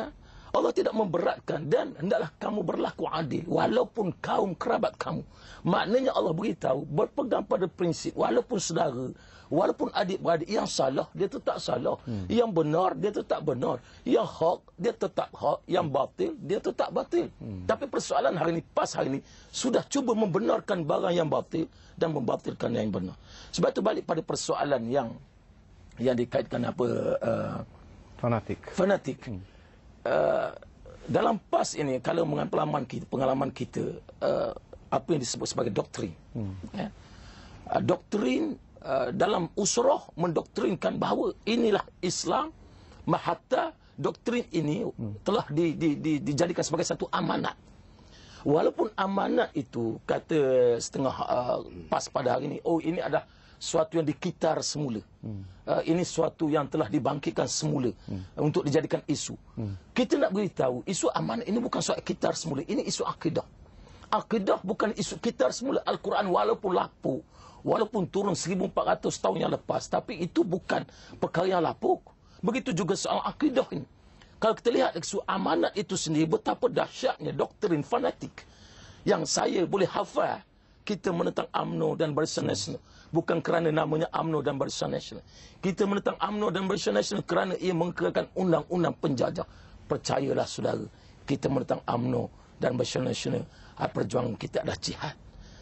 Allah tidak memberatkan dan hendaklah kamu berlaku adil walaupun kaum kerabat kamu. Maknanya Allah beritahu berpegang pada prinsip walaupun saudara, walaupun adik-beradik yang salah dia tetap salah, hmm. yang benar dia tetap benar, yang hak dia tetap hak, yang hmm. batil dia tetap batil. Hmm. Tapi persoalan hari ini pas hari ini sudah cuba membenarkan barang yang batil dan membatilkan yang benar. Sebab itu balik pada persoalan yang yang dikaitkan apa uh, fanatik. Fanatik. Hmm. Eh, dalam PAS ini, kalau mengenai pengalaman kita, pengalaman kita uh, apa yang disebut sebagai doktrin. Hmm. Yeah. Ya. Uh, doktrin uh, dalam usroh mendoktrinkan bahawa inilah Islam mahatta doktrin ini hmm. telah di, di, di, dijadikan sebagai satu amanat. Walaupun amanat itu kata setengah uh, PAS pada hari ini, oh ini adalah suatu yang dikitar semula. Hmm. Uh, ini suatu yang telah dibangkitkan semula hmm. Ah, untuk dijadikan isu. Hmm. Kita nak beritahu, isu amanah ini bukan soal kitar semula. Ini isu akidah. Akidah bukan isu kitar semula. Al-Quran walaupun lapuk, walaupun turun 1400 tahun yang lepas, tapi itu bukan perkara yang lapuk. Begitu juga soal akidah ini. Kalau kita lihat isu amanat itu sendiri, betapa dahsyatnya doktrin fanatik yang saya boleh hafal kita menentang Amno dan Barisan hmm bukan kerana namanya AMNO dan Barisan Nasional. Kita menentang AMNO dan Barisan Nasional kerana ia mengkerakan undang-undang penjajah. Percayalah saudara, kita menentang AMNO dan Barisan Nasional. Ah, perjuangan kita adalah jihad.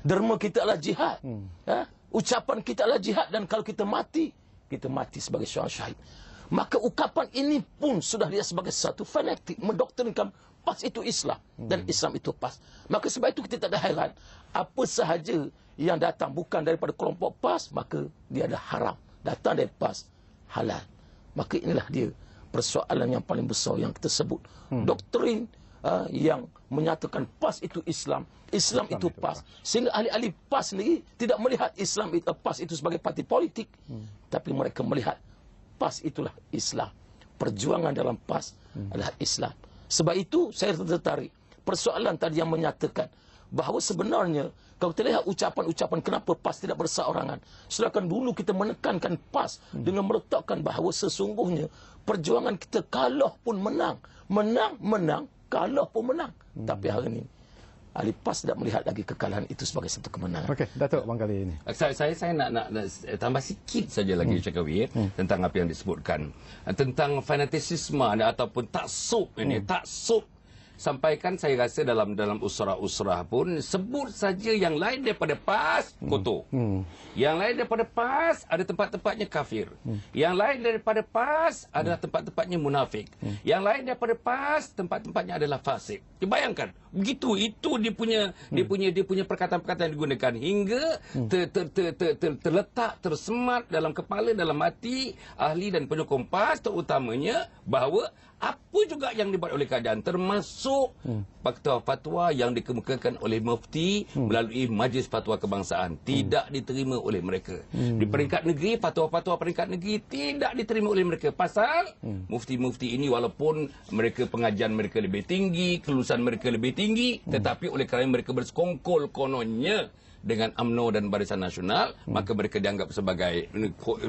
Derma kita adalah jihad. Hmm. Ha? Ucapan kita adalah jihad dan kalau kita mati, kita mati sebagai seorang syahid. Maka ukapan ini pun sudah dia sebagai satu fanatik mendoktrinkan pas itu Islam dan hmm. Islam itu pas. Maka sebab itu kita tak ada hairan. Apa sahaja yang datang bukan daripada kelompok pas, maka dia ada haram. Datang dari pas, halal. Maka inilah dia persoalan yang paling besar yang kita sebut. Hmm. Doktrin uh, yang menyatakan pas itu Islam, Islam, Islam itu, itu pas. pas. Sehingga ahli-ahli pas sendiri tidak melihat Islam itu pas itu sebagai parti politik. Hmm. Tapi mereka melihat PAS itulah Islam. Perjuangan dalam PAS hmm. adalah Islam. Sebab itu saya tertarik. Persoalan tadi yang menyatakan bahawa sebenarnya kalau kita lihat ucapan-ucapan kenapa PAS tidak bersaorangan. Sedangkan dulu kita menekankan PAS hmm. dengan meletakkan bahawa sesungguhnya perjuangan kita kalah pun menang. Menang, menang. Kalah pun menang. Hmm. Tapi hari ini Ahli PAS tidak melihat lagi kekalahan itu sebagai satu kemenangan. Okey, Datuk Bang Kali ini. Eh, saya, saya, saya nak, nak, nak tambah sikit saja lagi hmm. cakap eh, hmm. tentang apa yang disebutkan. Eh, tentang fanatisisme ataupun taksub ini, hmm. taksub sampaikan saya rasa dalam dalam usrah-usrah pun sebut saja yang lain daripada PAS hmm. kotor. Hmm. Yang lain daripada PAS ada tempat-tempatnya kafir. Hmm. Yang lain daripada PAS adalah hmm. tempat-tempatnya munafik. Hmm. Yang lain daripada PAS tempat-tempatnya adalah fasik. Bayangkan begitu itu dia punya hmm. dia punya dia punya perkataan-perkataan digunakan hingga hmm. ter, ter, ter, ter, ter, terletak tersemat dalam kepala dalam hati ahli dan penyokong PAS terutamanya bahawa apa juga yang dibuat oleh keadaan termasuk hmm. fatwa-fatwa yang dikemukakan oleh mufti hmm. melalui majlis fatwa kebangsaan hmm. tidak hmm. diterima oleh mereka hmm. di peringkat negeri fatwa-fatwa peringkat negeri tidak diterima oleh mereka pasal hmm. mufti-mufti hmm. ini walaupun mereka pengajian mereka lebih tinggi kelulusan mereka lebih tinggi hmm. tetapi oleh kerana mereka bersekongkol kononnya dengan Amno dan Barisan Nasional hmm. maka mereka dianggap sebagai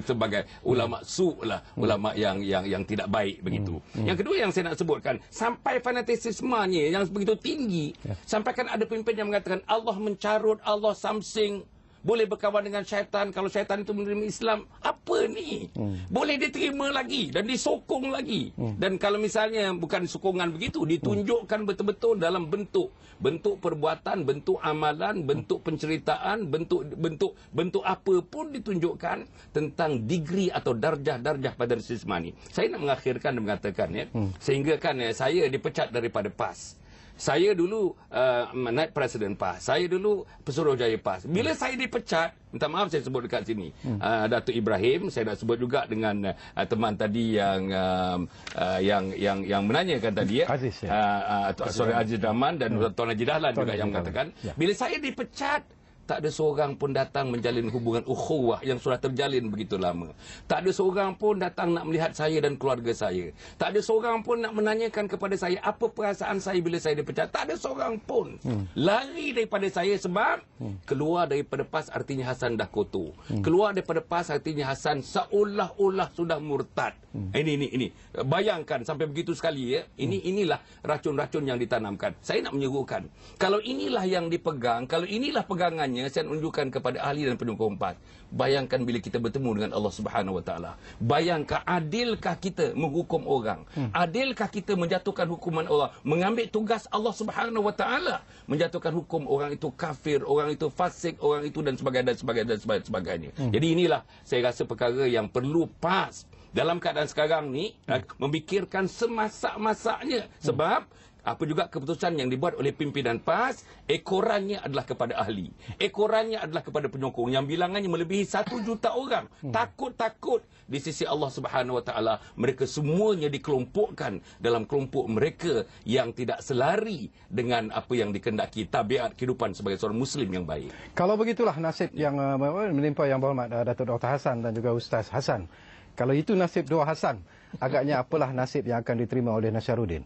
sebagai ulama hmm. su' lah hmm. ulama yang yang yang tidak baik begitu. Hmm. Hmm. Yang kedua yang saya nak sebutkan sampai fanatismenya yang begitu tinggi yeah. sampai kan ada pemimpin yang mengatakan Allah mencarut Allah samsing boleh berkawan dengan syaitan kalau syaitan itu menerima Islam apa ni hmm. boleh diterima lagi dan disokong lagi hmm. dan kalau misalnya bukan sokongan begitu ditunjukkan hmm. betul-betul hmm. dalam bentuk bentuk perbuatan bentuk amalan bentuk penceritaan bentuk bentuk bentuk apa pun ditunjukkan tentang degree atau darjah-darjah pada sesmani saya nak mengakhirkan dan mengatakan ya hmm. sehingga kan ya, saya dipecat daripada PAS saya dulu uh, naib presiden PAS. Saya dulu pesuruh jaya PAS. Bila hmm. saya dipecat, minta maaf saya sebut dekat sini. Hmm. Uh, Datuk Ibrahim, saya dah sebut juga dengan uh, teman tadi yang, um, uh, yang yang yang menanyakan tadi. Ya. Aziz. Ya. Uh, uh, Aziz sorry, Aziz Daman dan hmm. Tuan Haji Dahlan Tuan juga Haji yang mengatakan. Ya. Bila saya dipecat, tak ada seorang pun datang menjalin hubungan ukhuwah yang sudah terjalin begitu lama. Tak ada seorang pun datang nak melihat saya dan keluarga saya. Tak ada seorang pun nak menanyakan kepada saya apa perasaan saya bila saya dipecat. Tak ada seorang pun hmm. lari daripada saya sebab hmm. keluar daripada PAS artinya Hasan dah kotor. Hmm. Keluar daripada PAS artinya Hasan seolah-olah sudah murtad. Hmm. Ini, ini, ini. Bayangkan sampai begitu sekali ya. Ini, hmm. inilah racun-racun yang ditanamkan. Saya nak menyuruhkan. Kalau inilah yang dipegang, kalau inilah pegangannya, sebagainya saya tunjukkan kepada ahli dan pendukung empat bayangkan bila kita bertemu dengan Allah Subhanahu Wa Taala bayangkan adilkah kita menghukum orang hmm. adilkah kita menjatuhkan hukuman Allah mengambil tugas Allah Subhanahu Wa Taala menjatuhkan hukum orang itu kafir orang itu fasik orang itu dan sebagainya dan sebagainya dan sebagainya hmm. jadi inilah saya rasa perkara yang perlu pas dalam keadaan sekarang ni hmm. Eh, memikirkan semasa-masanya sebab apa juga keputusan yang dibuat oleh pimpinan PAS, ekorannya adalah kepada ahli. Ekorannya adalah kepada penyokong yang bilangannya melebihi satu juta orang. Hmm. Takut-takut di sisi Allah Subhanahu Wa Taala mereka semuanya dikelompokkan dalam kelompok mereka yang tidak selari dengan apa yang dikendaki tabiat kehidupan sebagai seorang Muslim yang baik. Kalau begitulah nasib yang uh, menimpa yang berhormat eh, Datuk Dr. Hassan dan juga Ustaz Hassan. Kalau itu nasib dua Hassan agaknya apalah nasib yang akan diterima oleh Nasharuddin.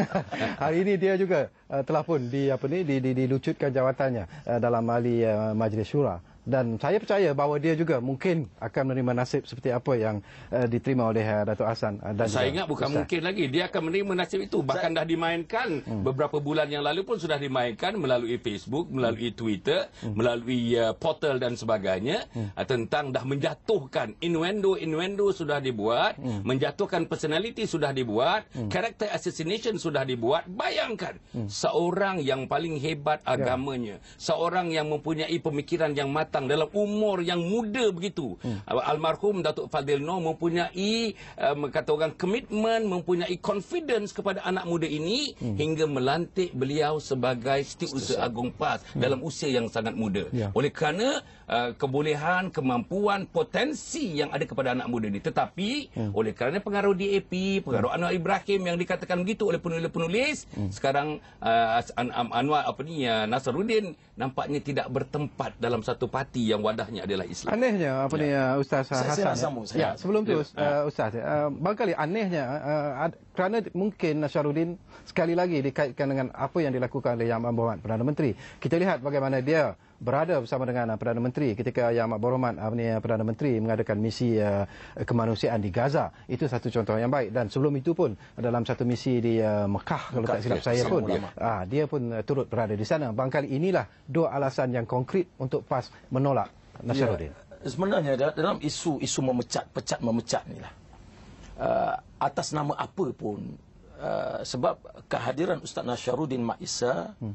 hari ini dia juga uh, telah pun di apa ni di, di, di, dilucutkan jawatannya uh, dalam ahli uh, Majlis Syura dan saya percaya bahawa dia juga mungkin akan menerima nasib seperti apa yang uh, diterima oleh uh, eh, Dato' Hassan. Uh, dan saya ingat bukan Ustaz. mungkin lagi. Dia akan menerima nasib itu. Bahkan Ustaz. dah dimainkan hmm. beberapa bulan yang lalu pun sudah dimainkan melalui Facebook, melalui hmm. Twitter, hmm. melalui uh, portal dan sebagainya hmm. uh, tentang dah menjatuhkan inwendo inwendo sudah dibuat, hmm. menjatuhkan personality sudah dibuat, hmm. character assassination sudah dibuat. Bayangkan hmm. seorang yang paling hebat ya. agamanya, ya. seorang yang mempunyai pemikiran yang matang, datang dalam umur yang muda begitu. Hmm. Almarhum Datuk Fadil Noor mempunyai um, kata orang komitmen, mempunyai confidence kepada anak muda ini hmm. hingga melantik beliau sebagai setiausaha agung PAS hmm. dalam usia yang sangat muda. Yeah. Oleh kerana uh, kebolehan, kemampuan, potensi yang ada kepada anak muda ini. Tetapi hmm. oleh kerana pengaruh DAP, pengaruh hmm. Anwar Ibrahim yang dikatakan begitu oleh penulis-penulis, hmm. sekarang uh, Anwar apa ni, uh, Nasaruddin nampaknya tidak bertempat dalam satu parti yang wadahnya adalah Islam. Anehnya apa ya. ni uh, Ustaz Hasan. Saya nak ya? sambung, saya. Ya, sebelum tu ya. uh, Ustaz, ya. uh, barangkali anehnya uh, uh, kerana mungkin Nasharuddin sekali lagi dikaitkan dengan apa yang dilakukan oleh Yang Amin Perdana Menteri. Kita lihat bagaimana dia berada bersama dengan uh, Perdana Menteri ketika Yang Amat Berhormat uh, uh, Perdana Menteri mengadakan misi kemanusiaan di Gaza. Itu satu contoh yang baik. Dan sebelum itu pun dalam satu misi di Mekah, Mekah kalau tak silap ya, saya pun, ulama. Ah, dia pun turut berada di sana. Bangkali inilah dua alasan yang konkret untuk PAS menolak Nasiruddin. Ya, sebenarnya dalam isu-isu memecat, pecat-memecat ni lah. Uh, atas nama apa pun uh, sebab kehadiran Ustaz Nasharuddin Maisa hmm.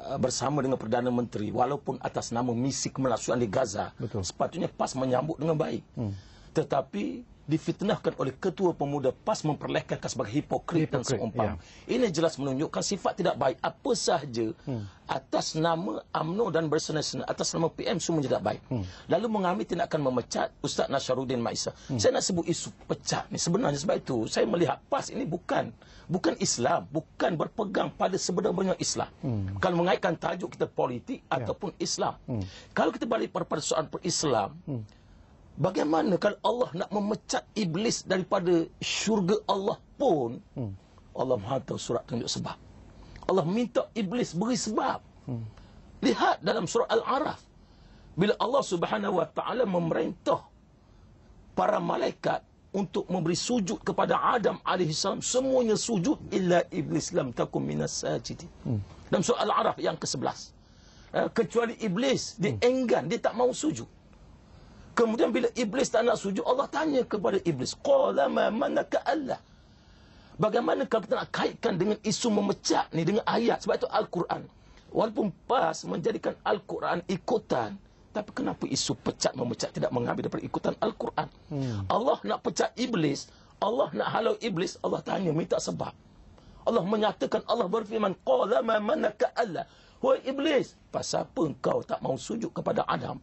Uh, bersama dengan Perdana Menteri walaupun atas nama misi kemelasuan di Gaza Betul. sepatutnya PAS menyambut dengan baik. Hmm. Tetapi difitnahkan oleh ketua pemuda PAS memperlekehkan kan sebagai hipokrit, hipokrit dan seumpam. Yeah. Ini jelas menunjukkan sifat tidak baik. Apa sahaja hmm. atas nama UMNO dan bersenai-senai, atas nama PM semua tidak baik. Hmm. Lalu mengambil tindakan memecat Ustaz Nasharuddin Maisa. Hmm. Saya nak sebut isu pecat ni sebenarnya sebab itu. Saya melihat PAS ini bukan bukan Islam, bukan berpegang pada sebenar sebenarnya Islam. Hmm. Kalau mengaitkan tajuk kita politik yeah. ataupun Islam. Hmm. Kalau kita balik pada persoalan per-Islam, hmm. Bagaimana kalau Allah nak memecat iblis daripada syurga Allah pun hmm. Allah menghantar surat tunjuk sebab. Allah minta iblis beri sebab. Hmm. Lihat dalam surah Al-Araf. Bila Allah Subhanahu Wa Taala memerintah para malaikat untuk memberi sujud kepada Adam alaihi salam semuanya sujud illa iblis lam takum minas sajidin. Hmm. Dalam surah Al-Araf yang ke-11. Eh, kecuali iblis dia hmm. enggan, dia tak mau sujud. Kemudian bila iblis tak nak sujud, Allah tanya kepada iblis, "Qala ma manaka Allah?" Bagaimana kalau kita nak kaitkan dengan isu memecah ni dengan ayat? Sebab itu Al-Quran. Walaupun PAS menjadikan Al-Quran ikutan, tapi kenapa isu pecat memecah tidak mengambil daripada ikutan Al-Quran? Hmm. Allah nak pecah iblis, Allah nak halau iblis, Allah tanya minta sebab. Allah menyatakan Allah berfirman, "Qala ma manaka Allah?" Wahai iblis, pasal apa engkau tak mau sujud kepada Adam?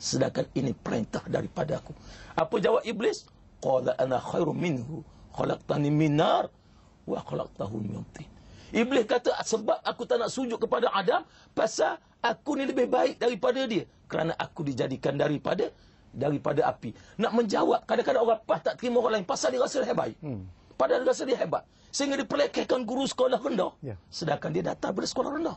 sedangkan ini perintah daripada aku. Apa jawab iblis? Qala ana khairu minhu khalaqtani min nar wa khalaqtahu min tin. Iblis kata sebab aku tak nak sujud kepada Adam pasal aku ni lebih baik daripada dia kerana aku dijadikan daripada daripada api. Nak menjawab kadang-kadang orang pas tak terima orang lain pasal dia rasa dia hebat. Hmm. Padahal dia rasa dia hebat. Sehingga dia guru sekolah rendah. Yeah. Sedangkan dia datang dari sekolah rendah.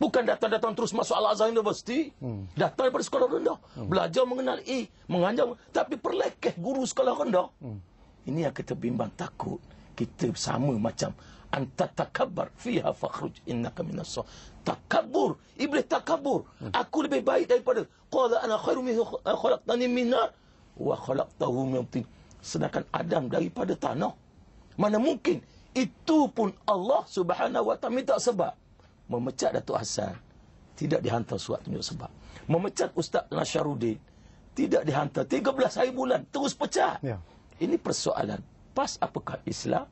Bukan datang-datang terus masuk Al-Azhar University. Hmm. Datang daripada sekolah rendah. Hmm. Belajar mengenal I. Menganjam. Tapi perlekeh guru sekolah rendah. Hmm. Ini yang kita bimbang takut. Kita sama macam. Antatakabar fiha fakhruj innaka minasuh. Takabur. Iblis takabur. Hmm. Aku lebih baik daripada. Qala ana khairu mihu eh, khalaqtani minar. Wa tahu miyamtin. Sedangkan Adam daripada tanah. Mana mungkin. Itu pun Allah subhanahu wa ta'ala minta sebab. Hmm memecat Datuk Hassan tidak dihantar surat tunjuk sebab memecat Ustaz Nasharuddin tidak dihantar 13 hari bulan terus pecat ya. ini persoalan pas apakah Islam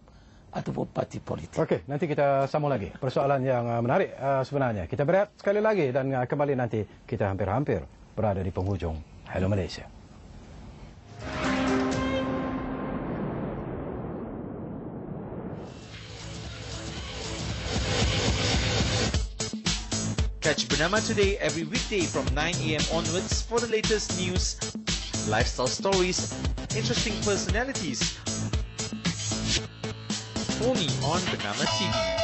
ataupun parti politik okey nanti kita sambung lagi persoalan yang uh, menarik uh, sebenarnya kita berehat sekali lagi dan uh, kembali nanti kita hampir-hampir berada di penghujung Hello Malaysia Catch Banama Today every weekday from 9 a.m. onwards for the latest news, lifestyle stories, interesting personalities. Only on Banama TV.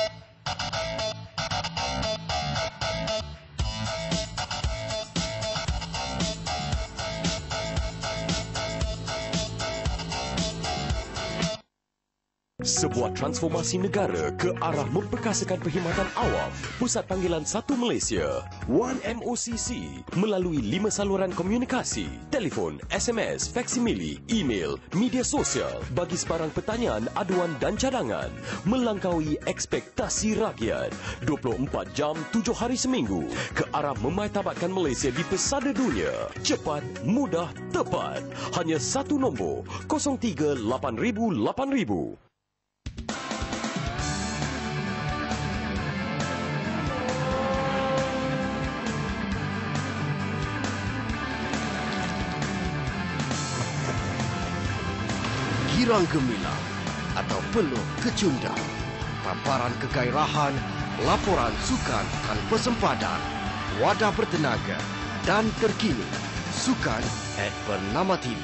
Sebuah transformasi negara ke arah memperkasakan perkhidmatan awam Pusat Panggilan 1 Malaysia 1MOCC melalui lima saluran komunikasi telefon, SMS, faksimili, email, media sosial bagi sebarang pertanyaan, aduan dan cadangan melangkaui ekspektasi rakyat 24 jam 7 hari seminggu ke arah memaitabatkan Malaysia di pesada dunia cepat, mudah, tepat hanya satu nombor 038000 girang gemilang atau peluh kecundang. Paparan kegairahan, laporan sukan dan persempadan, wadah bertenaga dan terkini sukan at bernama TV.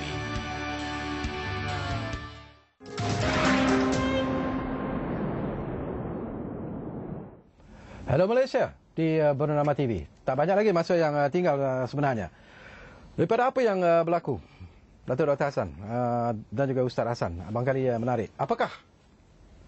Hello Malaysia di uh, Bernama TV. Tak banyak lagi masa yang uh, tinggal uh, sebenarnya. Daripada apa yang berlaku Datuk Dr. Hassan uh, dan juga Ustaz Hassan, Abang Kali uh, menarik. Apakah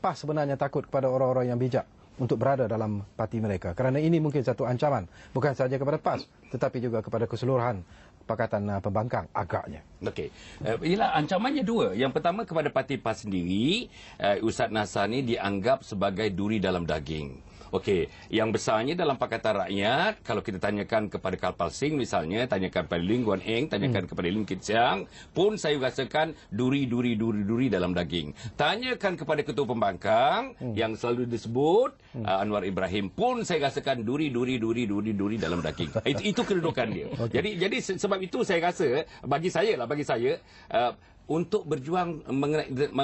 PAS sebenarnya takut kepada orang-orang yang bijak untuk berada dalam parti mereka? Kerana ini mungkin satu ancaman, bukan sahaja kepada PAS tetapi juga kepada keseluruhan Pakatan uh, Pembangkang agaknya. Okey. Uh, eh, inilah ancamannya dua. Yang pertama kepada parti PAS sendiri, uh, Ustaz Nasar ni dianggap sebagai duri dalam daging. Okey, yang besarnya dalam Pakatan Rakyat, kalau kita tanyakan kepada Kalpal Singh misalnya, tanyakan kepada Ling Guan Eng, tanyakan hmm. kepada Ling Kit Siang, pun saya rasakan duri-duri-duri-duri dalam daging. Tanyakan kepada Ketua Pembangkang hmm. yang selalu disebut, hmm. uh, Anwar Ibrahim, pun saya rasakan duri-duri-duri-duri-duri dalam daging. It, itu kedudukan dia. Okay. Jadi jadi sebab itu saya rasa, bagi saya lah, bagi saya, uh, untuk berjuang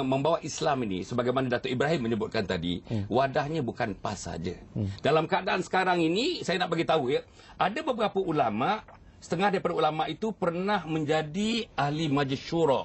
membawa Islam ini sebagaimana Datuk Ibrahim menyebutkan tadi hmm. wadahnya bukan PAS saja. Hmm. Dalam keadaan sekarang ini saya nak bagi tahu ya ada beberapa ulama setengah daripada ulama itu pernah menjadi ahli majlis syura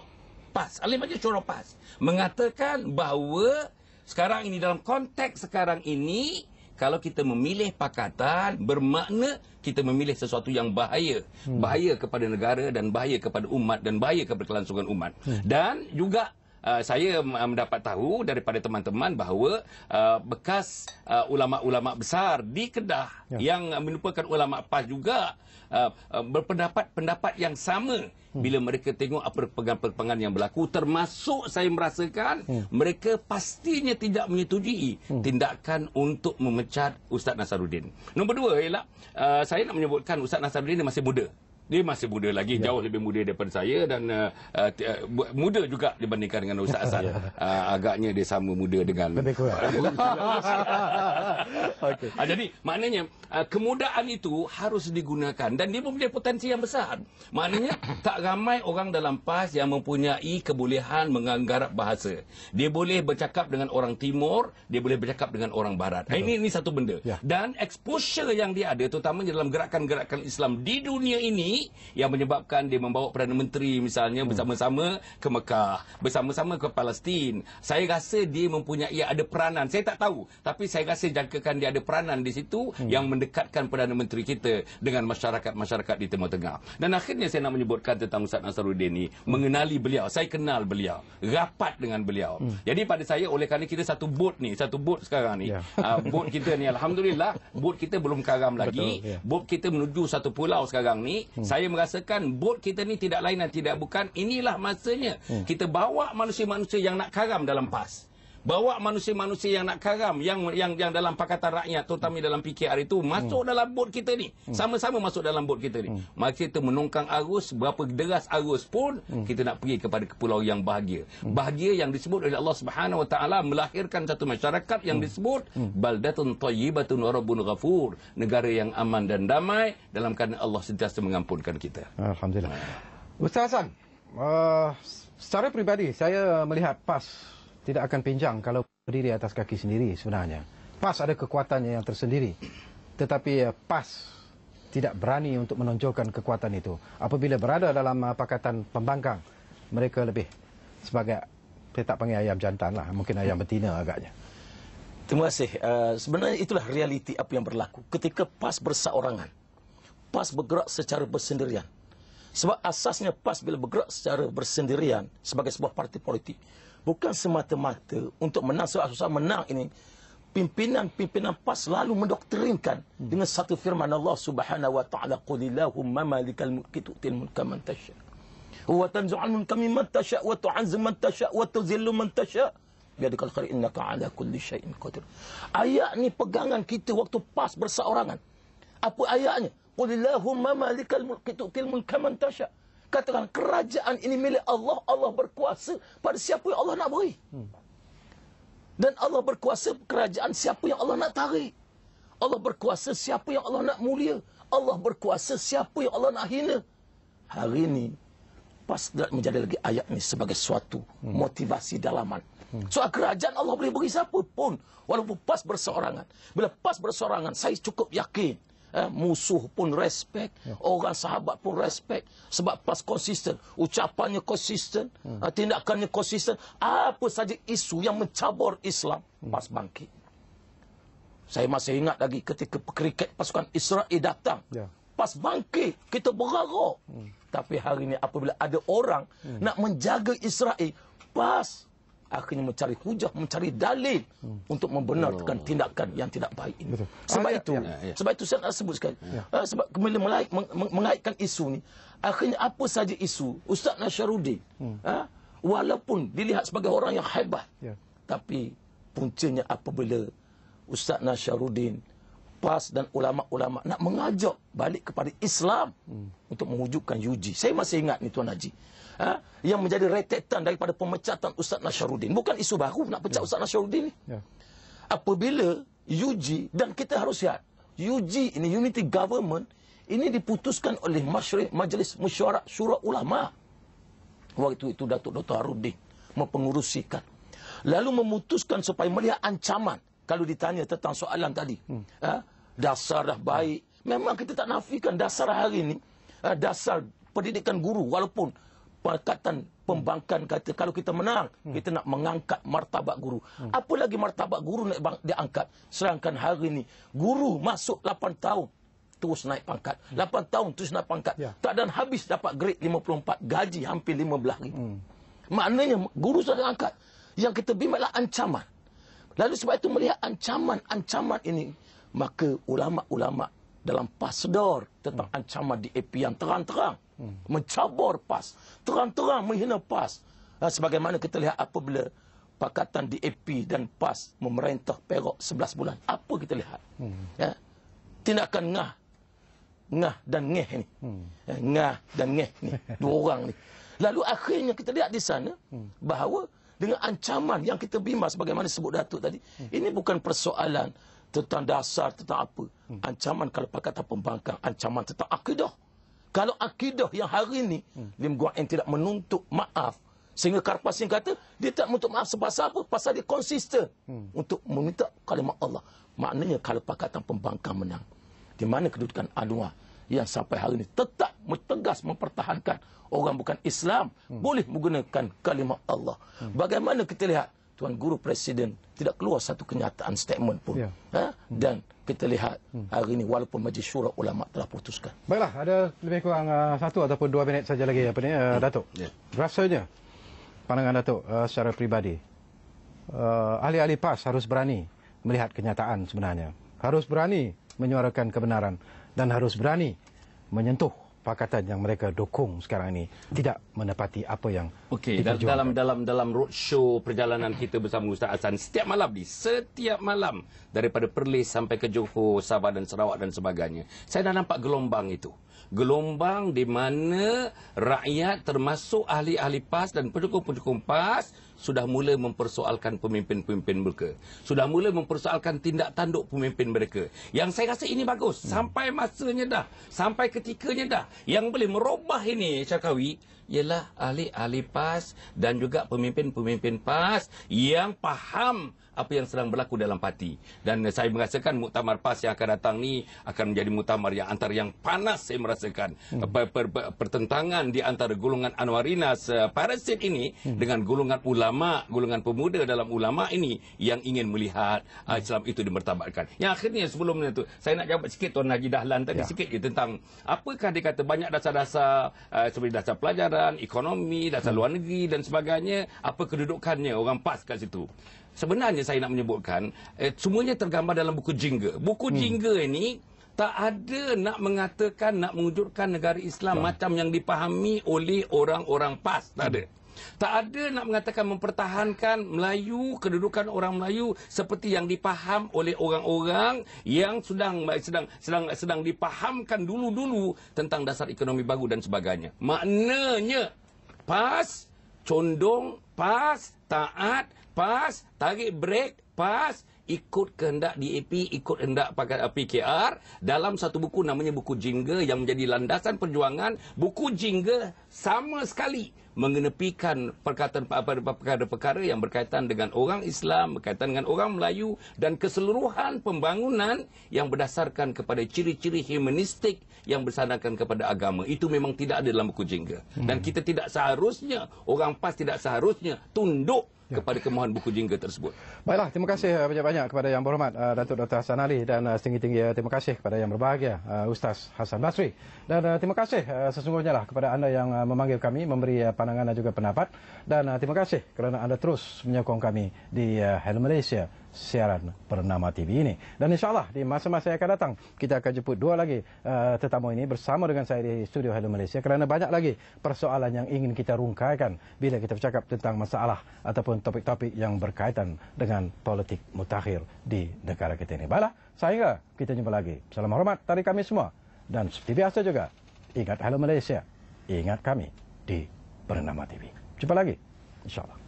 PAS ahli majlis syura PAS mengatakan bahawa sekarang ini dalam konteks sekarang ini kalau kita memilih pakatan bermakna kita memilih sesuatu yang bahaya hmm. bahaya kepada negara dan bahaya kepada umat dan bahaya kepada kelangsungan umat hmm. dan juga Uh, saya mendapat tahu daripada teman-teman bahawa uh, bekas uh, ulama-ulama besar di Kedah ya. yang merupakan ulama PAS juga Uh, uh, berpendapat pendapat yang sama bila mereka tengok apa perpegangan-perpegangan yang berlaku termasuk saya merasakan hmm. mereka pastinya tidak menyetujui hmm. tindakan untuk memecat Ustaz Nasaruddin. Nombor dua ialah uh, saya nak menyebutkan Ustaz Nasaruddin masih muda dia masih muda lagi, ya. jauh lebih muda daripada saya dan uh, uh, uh muda juga dibandingkan dengan Ustaz Hassan. Ya. Uh, agaknya dia sama muda dengan... Lebih kurang. okay. uh, ah, jadi, maknanya uh, kemudaan itu harus digunakan dan dia mempunyai potensi yang besar. Maknanya, tak ramai orang dalam PAS yang mempunyai kebolehan menganggarap bahasa. Dia boleh bercakap dengan orang Timur, dia boleh bercakap dengan orang Barat. Eh, ini, ini satu benda. Ya. Dan exposure yang dia ada, terutamanya dalam gerakan-gerakan Islam di dunia ini yang menyebabkan dia membawa Perdana Menteri misalnya hmm. bersama-sama ke Mekah, bersama-sama ke Palestin. Saya rasa dia mempunyai ada peranan. Saya tak tahu, tapi saya rasa jangkakan dia ada peranan di situ hmm. yang mendekatkan Perdana Menteri kita dengan masyarakat-masyarakat di Timur Tengah. Dan akhirnya saya nak menyebutkan tentang Ustaz Nasruddin ini hmm. mengenali beliau. Saya kenal beliau, rapat dengan beliau. Hmm. Jadi pada saya oleh kerana kita satu boat ni, satu boat sekarang ni. Yeah. Uh, ah, boat kita ni alhamdulillah, boat kita belum karam lagi. Betul, yeah. Boat kita menuju satu pulau sekarang ni. Hmm hmm. saya merasakan bot kita ni tidak lain dan tidak bukan inilah masanya hmm. kita bawa manusia-manusia yang nak karam dalam PAS bawa manusia-manusia yang nak karam yang yang yang dalam pakatan rakyat terutama dalam PKR itu masuk hmm. dalam bot kita ni hmm. sama-sama masuk dalam bot kita ni hmm. maka kita menongkang arus berapa deras arus pun hmm. kita nak pergi kepada kepulauan yang bahagia hmm. bahagia yang disebut oleh Allah Subhanahu Wa Taala melahirkan satu masyarakat yang hmm. disebut hmm. baldatun thayyibatun wa rabbun ghafur negara yang aman dan damai dalam keadaan Allah sentiasa mengampunkan kita alhamdulillah hmm. Ustaz Hasan uh, secara pribadi saya melihat PAS tidak akan pinjang kalau berdiri atas kaki sendiri sebenarnya. PAS ada kekuatannya yang tersendiri. Tetapi eh, PAS tidak berani untuk menonjolkan kekuatan itu. Apabila berada dalam eh, pakatan pembangkang, mereka lebih sebagai, saya tak panggil ayam jantan lah, mungkin ayam betina agaknya. Terima kasih. Uh, sebenarnya itulah realiti apa yang berlaku. Ketika PAS bersaorangan, PAS bergerak secara bersendirian. Sebab asasnya PAS bila bergerak secara bersendirian sebagai sebuah parti politik, bukan semata-mata untuk menang surat susah menang ini pimpinan-pimpinan PAS selalu mendoktrinkan hmm. dengan satu firman Allah Subhanahu wa taala qulillahumma malikal mulki tu'til mulka man tasha wa tanzu'ul mulka mimman tasha wa tu'izzu man tasha wa tuzillu man tasha biadakal khair innaka ala kulli shayin qadir ayat ni pegangan kita waktu PAS berseorangan apa ayatnya qulillahumma malikal mulki tu'til mulka man tasha katakan kerajaan ini milik Allah, Allah berkuasa pada siapa yang Allah nak beri. Hmm. Dan Allah berkuasa kerajaan siapa yang Allah nak tarik. Allah berkuasa siapa yang Allah nak mulia. Allah berkuasa siapa yang Allah nak hina. Hari ini, pas pasti menjadi lagi ayat ni sebagai suatu hmm. motivasi dalaman. Hmm. kerajaan Allah boleh beri siapa pun. Walaupun pas berseorangan. Bila pas berseorangan, saya cukup yakin. Eh, musuh pun respect. Ya. Orang sahabat pun respect. Sebab pas konsisten. Ucapannya konsisten. Ya. Hmm. Ha? Tindakannya konsisten. Apa saja isu yang mencabar Islam. Hmm. Pas bangkit. Saya masih ingat lagi ketika kriket pasukan Israel datang. Ya. Pas bangkit. Kita berharap. Ya. Hmm. Tapi hari ini apabila ada orang ya. nak menjaga Israel. Pas akhirnya mencari hujah, mencari dalil hmm. untuk membenarkan oh. tindakan yang tidak baik ini. Betul. Sebab ah, itu, ya, ya, ya. sebab itu saya nak sebutkan. Ya. Uh, sebab kemudian meng meng mengaitkan isu ni. akhirnya apa saja isu, Ustaz Nasharuddin, hmm. uh, walaupun dilihat sebagai orang yang hebat, ya. tapi puncanya apabila Ustaz Nasharuddin, PAS dan ulama-ulama nak mengajak balik kepada Islam hmm. untuk mewujudkan UG. Saya masih ingat ni Tuan Haji ha, yang menjadi retetan daripada pemecatan Ustaz Nasharuddin. Bukan isu baru nak pecat ya. Ustaz Nasharuddin ni. Ya. Apabila UG dan kita harus lihat UG ini Unity Government ini diputuskan oleh Masyri, Majlis Mesyuarat Syura Ulama. Waktu itu Datuk Dr. Harudin mempengurusikan. Lalu memutuskan supaya melihat ancaman kalau ditanya tentang soalan tadi. Hmm. Ha, dasar dah baik. Memang kita tak nafikan dasar hari ini. Ha, dasar pendidikan guru walaupun Pakatan Pembangkan kata kalau kita menang kita nak mengangkat martabat guru. Apa lagi martabat guru nak diangkat? Sedangkan hari ini guru masuk 8 tahun terus naik pangkat. 8 tahun terus naik pangkat. Ya. Tak dan habis dapat grade 54, gaji hampir 15 ribu. Hmm. Maknanya guru sudah diangkat. Yang kita bimbanglah ancaman. Lalu sebab itu melihat ancaman-ancaman ini, maka ulama-ulama dalam pasdor tentang hmm. ancaman di AP yang terang-terang Mencabur PAS. Terang-terang menghina PAS. Ha, sebagaimana kita lihat apabila Pakatan DAP dan PAS memerintah Perak 11 bulan. Apa kita lihat? Hmm. Ya? Tindakan ngah. Ngah dan ngeh ni. Hmm. Ya, ngah dan ngeh ni. Dua orang ni. Lalu akhirnya kita lihat di sana hmm. bahawa dengan ancaman yang kita bimbang sebagaimana sebut Datuk tadi. Hmm. Ini bukan persoalan tentang dasar, tentang apa. Hmm. Ancaman kalau Pakatan Pembangkang, ancaman tentang akidah. Kalau akidah yang hari ini, hmm. Lim Guang Eng tidak menuntut maaf. Sehingga Karpasin kata, dia tak menuntut maaf sebab apa? Pasal dia konsisten hmm. untuk meminta kalimah Allah. Maknanya kalau Pakatan Pembangkang menang, di mana kedudukan Anwar yang sampai hari ini tetap tegas mempertahankan orang bukan Islam hmm. boleh menggunakan kalimah Allah. Hmm. Bagaimana kita lihat? Tuan Guru Presiden tidak keluar satu kenyataan statement pun. Ya. Ha? Hmm. Dan kita lihat hmm. hari ini walaupun Majlis Syura Ulama telah putuskan. Baiklah, ada lebih kurang uh, satu ataupun dua minit saja lagi apa ni, uh, hmm. Datuk. Ya. Rasanya pandangan Datuk uh, secara peribadi, uh, ahli-ahli PAS harus berani melihat kenyataan sebenarnya. Harus berani menyuarakan kebenaran dan harus berani menyentuh pakatan yang mereka dokong sekarang ini tidak menepati apa yang okay, diperjuangkan. Dalam, dalam, dalam roadshow perjalanan kita bersama Ustaz Hasan setiap malam di setiap malam, daripada Perlis sampai ke Johor, Sabah dan Sarawak dan sebagainya, saya dah nampak gelombang itu gelombang di mana rakyat termasuk ahli-ahli PAS dan pendukung-pendukung PAS sudah mula mempersoalkan pemimpin-pemimpin mereka. Sudah mula mempersoalkan tindak tanduk pemimpin mereka. Yang saya rasa ini bagus. Hmm. Sampai masanya dah. Sampai ketikanya dah. Yang boleh merubah ini, Syakawi, ialah ahli-ahli PAS dan juga pemimpin-pemimpin PAS yang faham apa yang sedang berlaku dalam parti. Dan saya merasakan muktamar PAS yang akan datang ni akan menjadi muktamar yang antar yang panas saya merasakan hmm. pertentangan di antara golongan Anwarina separasit eh, ini hmm. dengan golongan ulama, golongan pemuda dalam ulama ini yang ingin melihat uh, Islam itu dimertabatkan. Yang akhirnya sebelum itu saya nak jawab sikit Tuan Haji Dahlan tadi ya. sikit je tentang apakah dia kata banyak dasar-dasar uh, seperti dasar pelajaran, ekonomi, dasar hmm. luar negeri dan sebagainya, apa kedudukannya orang PAS kat situ sebenarnya saya nak menyebutkan eh, semuanya tergambar dalam buku Jingga. Buku hmm. Jingga ini tak ada nak mengatakan nak mewujudkan negara Islam hmm. macam yang dipahami oleh orang-orang PAS, tak ada. Hmm. Tak ada nak mengatakan mempertahankan Melayu, kedudukan orang Melayu seperti yang dipaham oleh orang-orang yang sedang sedang sedang sedang dipahamkan dulu-dulu tentang dasar ekonomi baru dan sebagainya. Maknanya PAS condong PAS taat pas, tarik break, pas, ikut kehendak DAP, ikut kehendak pakai PKR dalam satu buku namanya buku Jingle yang menjadi landasan perjuangan, buku Jingle sama sekali mengenepikan perkataan perkara-perkara yang berkaitan dengan orang Islam, berkaitan dengan orang Melayu dan keseluruhan pembangunan yang berdasarkan kepada ciri-ciri humanistik yang bersandarkan kepada agama. Itu memang tidak ada dalam buku jingga. Dan hmm. kita tidak seharusnya, orang PAS tidak seharusnya tunduk Ya. kepada kemohon buku jingga tersebut. Baiklah, terima kasih eh, banyak-banyak kepada yang berhormat uh, Datuk Dr. Hasan Ali dan uh, setinggi-tinggi terima kasih kepada yang berbahagia Ustaz Hasan Basri. Dan terima kasih sesungguhnya lah kepada anda yang memanggil kami, memberi pandangan dan juga pendapat. Dan terima kasih kerana anda terus menyokong kami di Hello Malaysia siaran bernama TV ini. Dan insyaAllah di masa-masa yang akan datang, kita akan jemput dua lagi uh, tetamu ini bersama dengan saya di studio Hello Malaysia kerana banyak lagi persoalan yang ingin kita rungkaikan bila kita bercakap tentang masalah ataupun topik-topik yang berkaitan dengan politik mutakhir di negara kita ini. Baiklah, sehingga kita jumpa lagi. Salam hormat dari kami semua dan seperti biasa juga, ingat Hello Malaysia, ingat kami di bernama TV. Jumpa lagi, insyaAllah.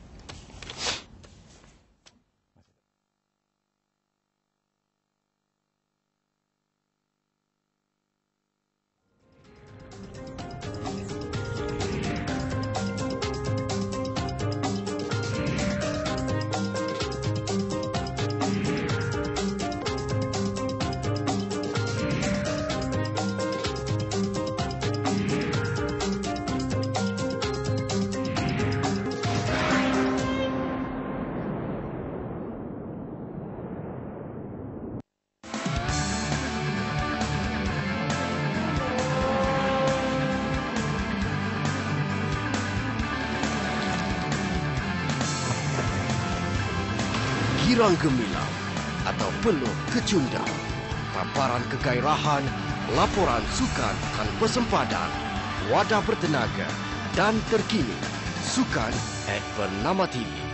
laporan sukan tanpa sempadan, wadah bertenaga dan terkini. Sukan at Bernama Tini.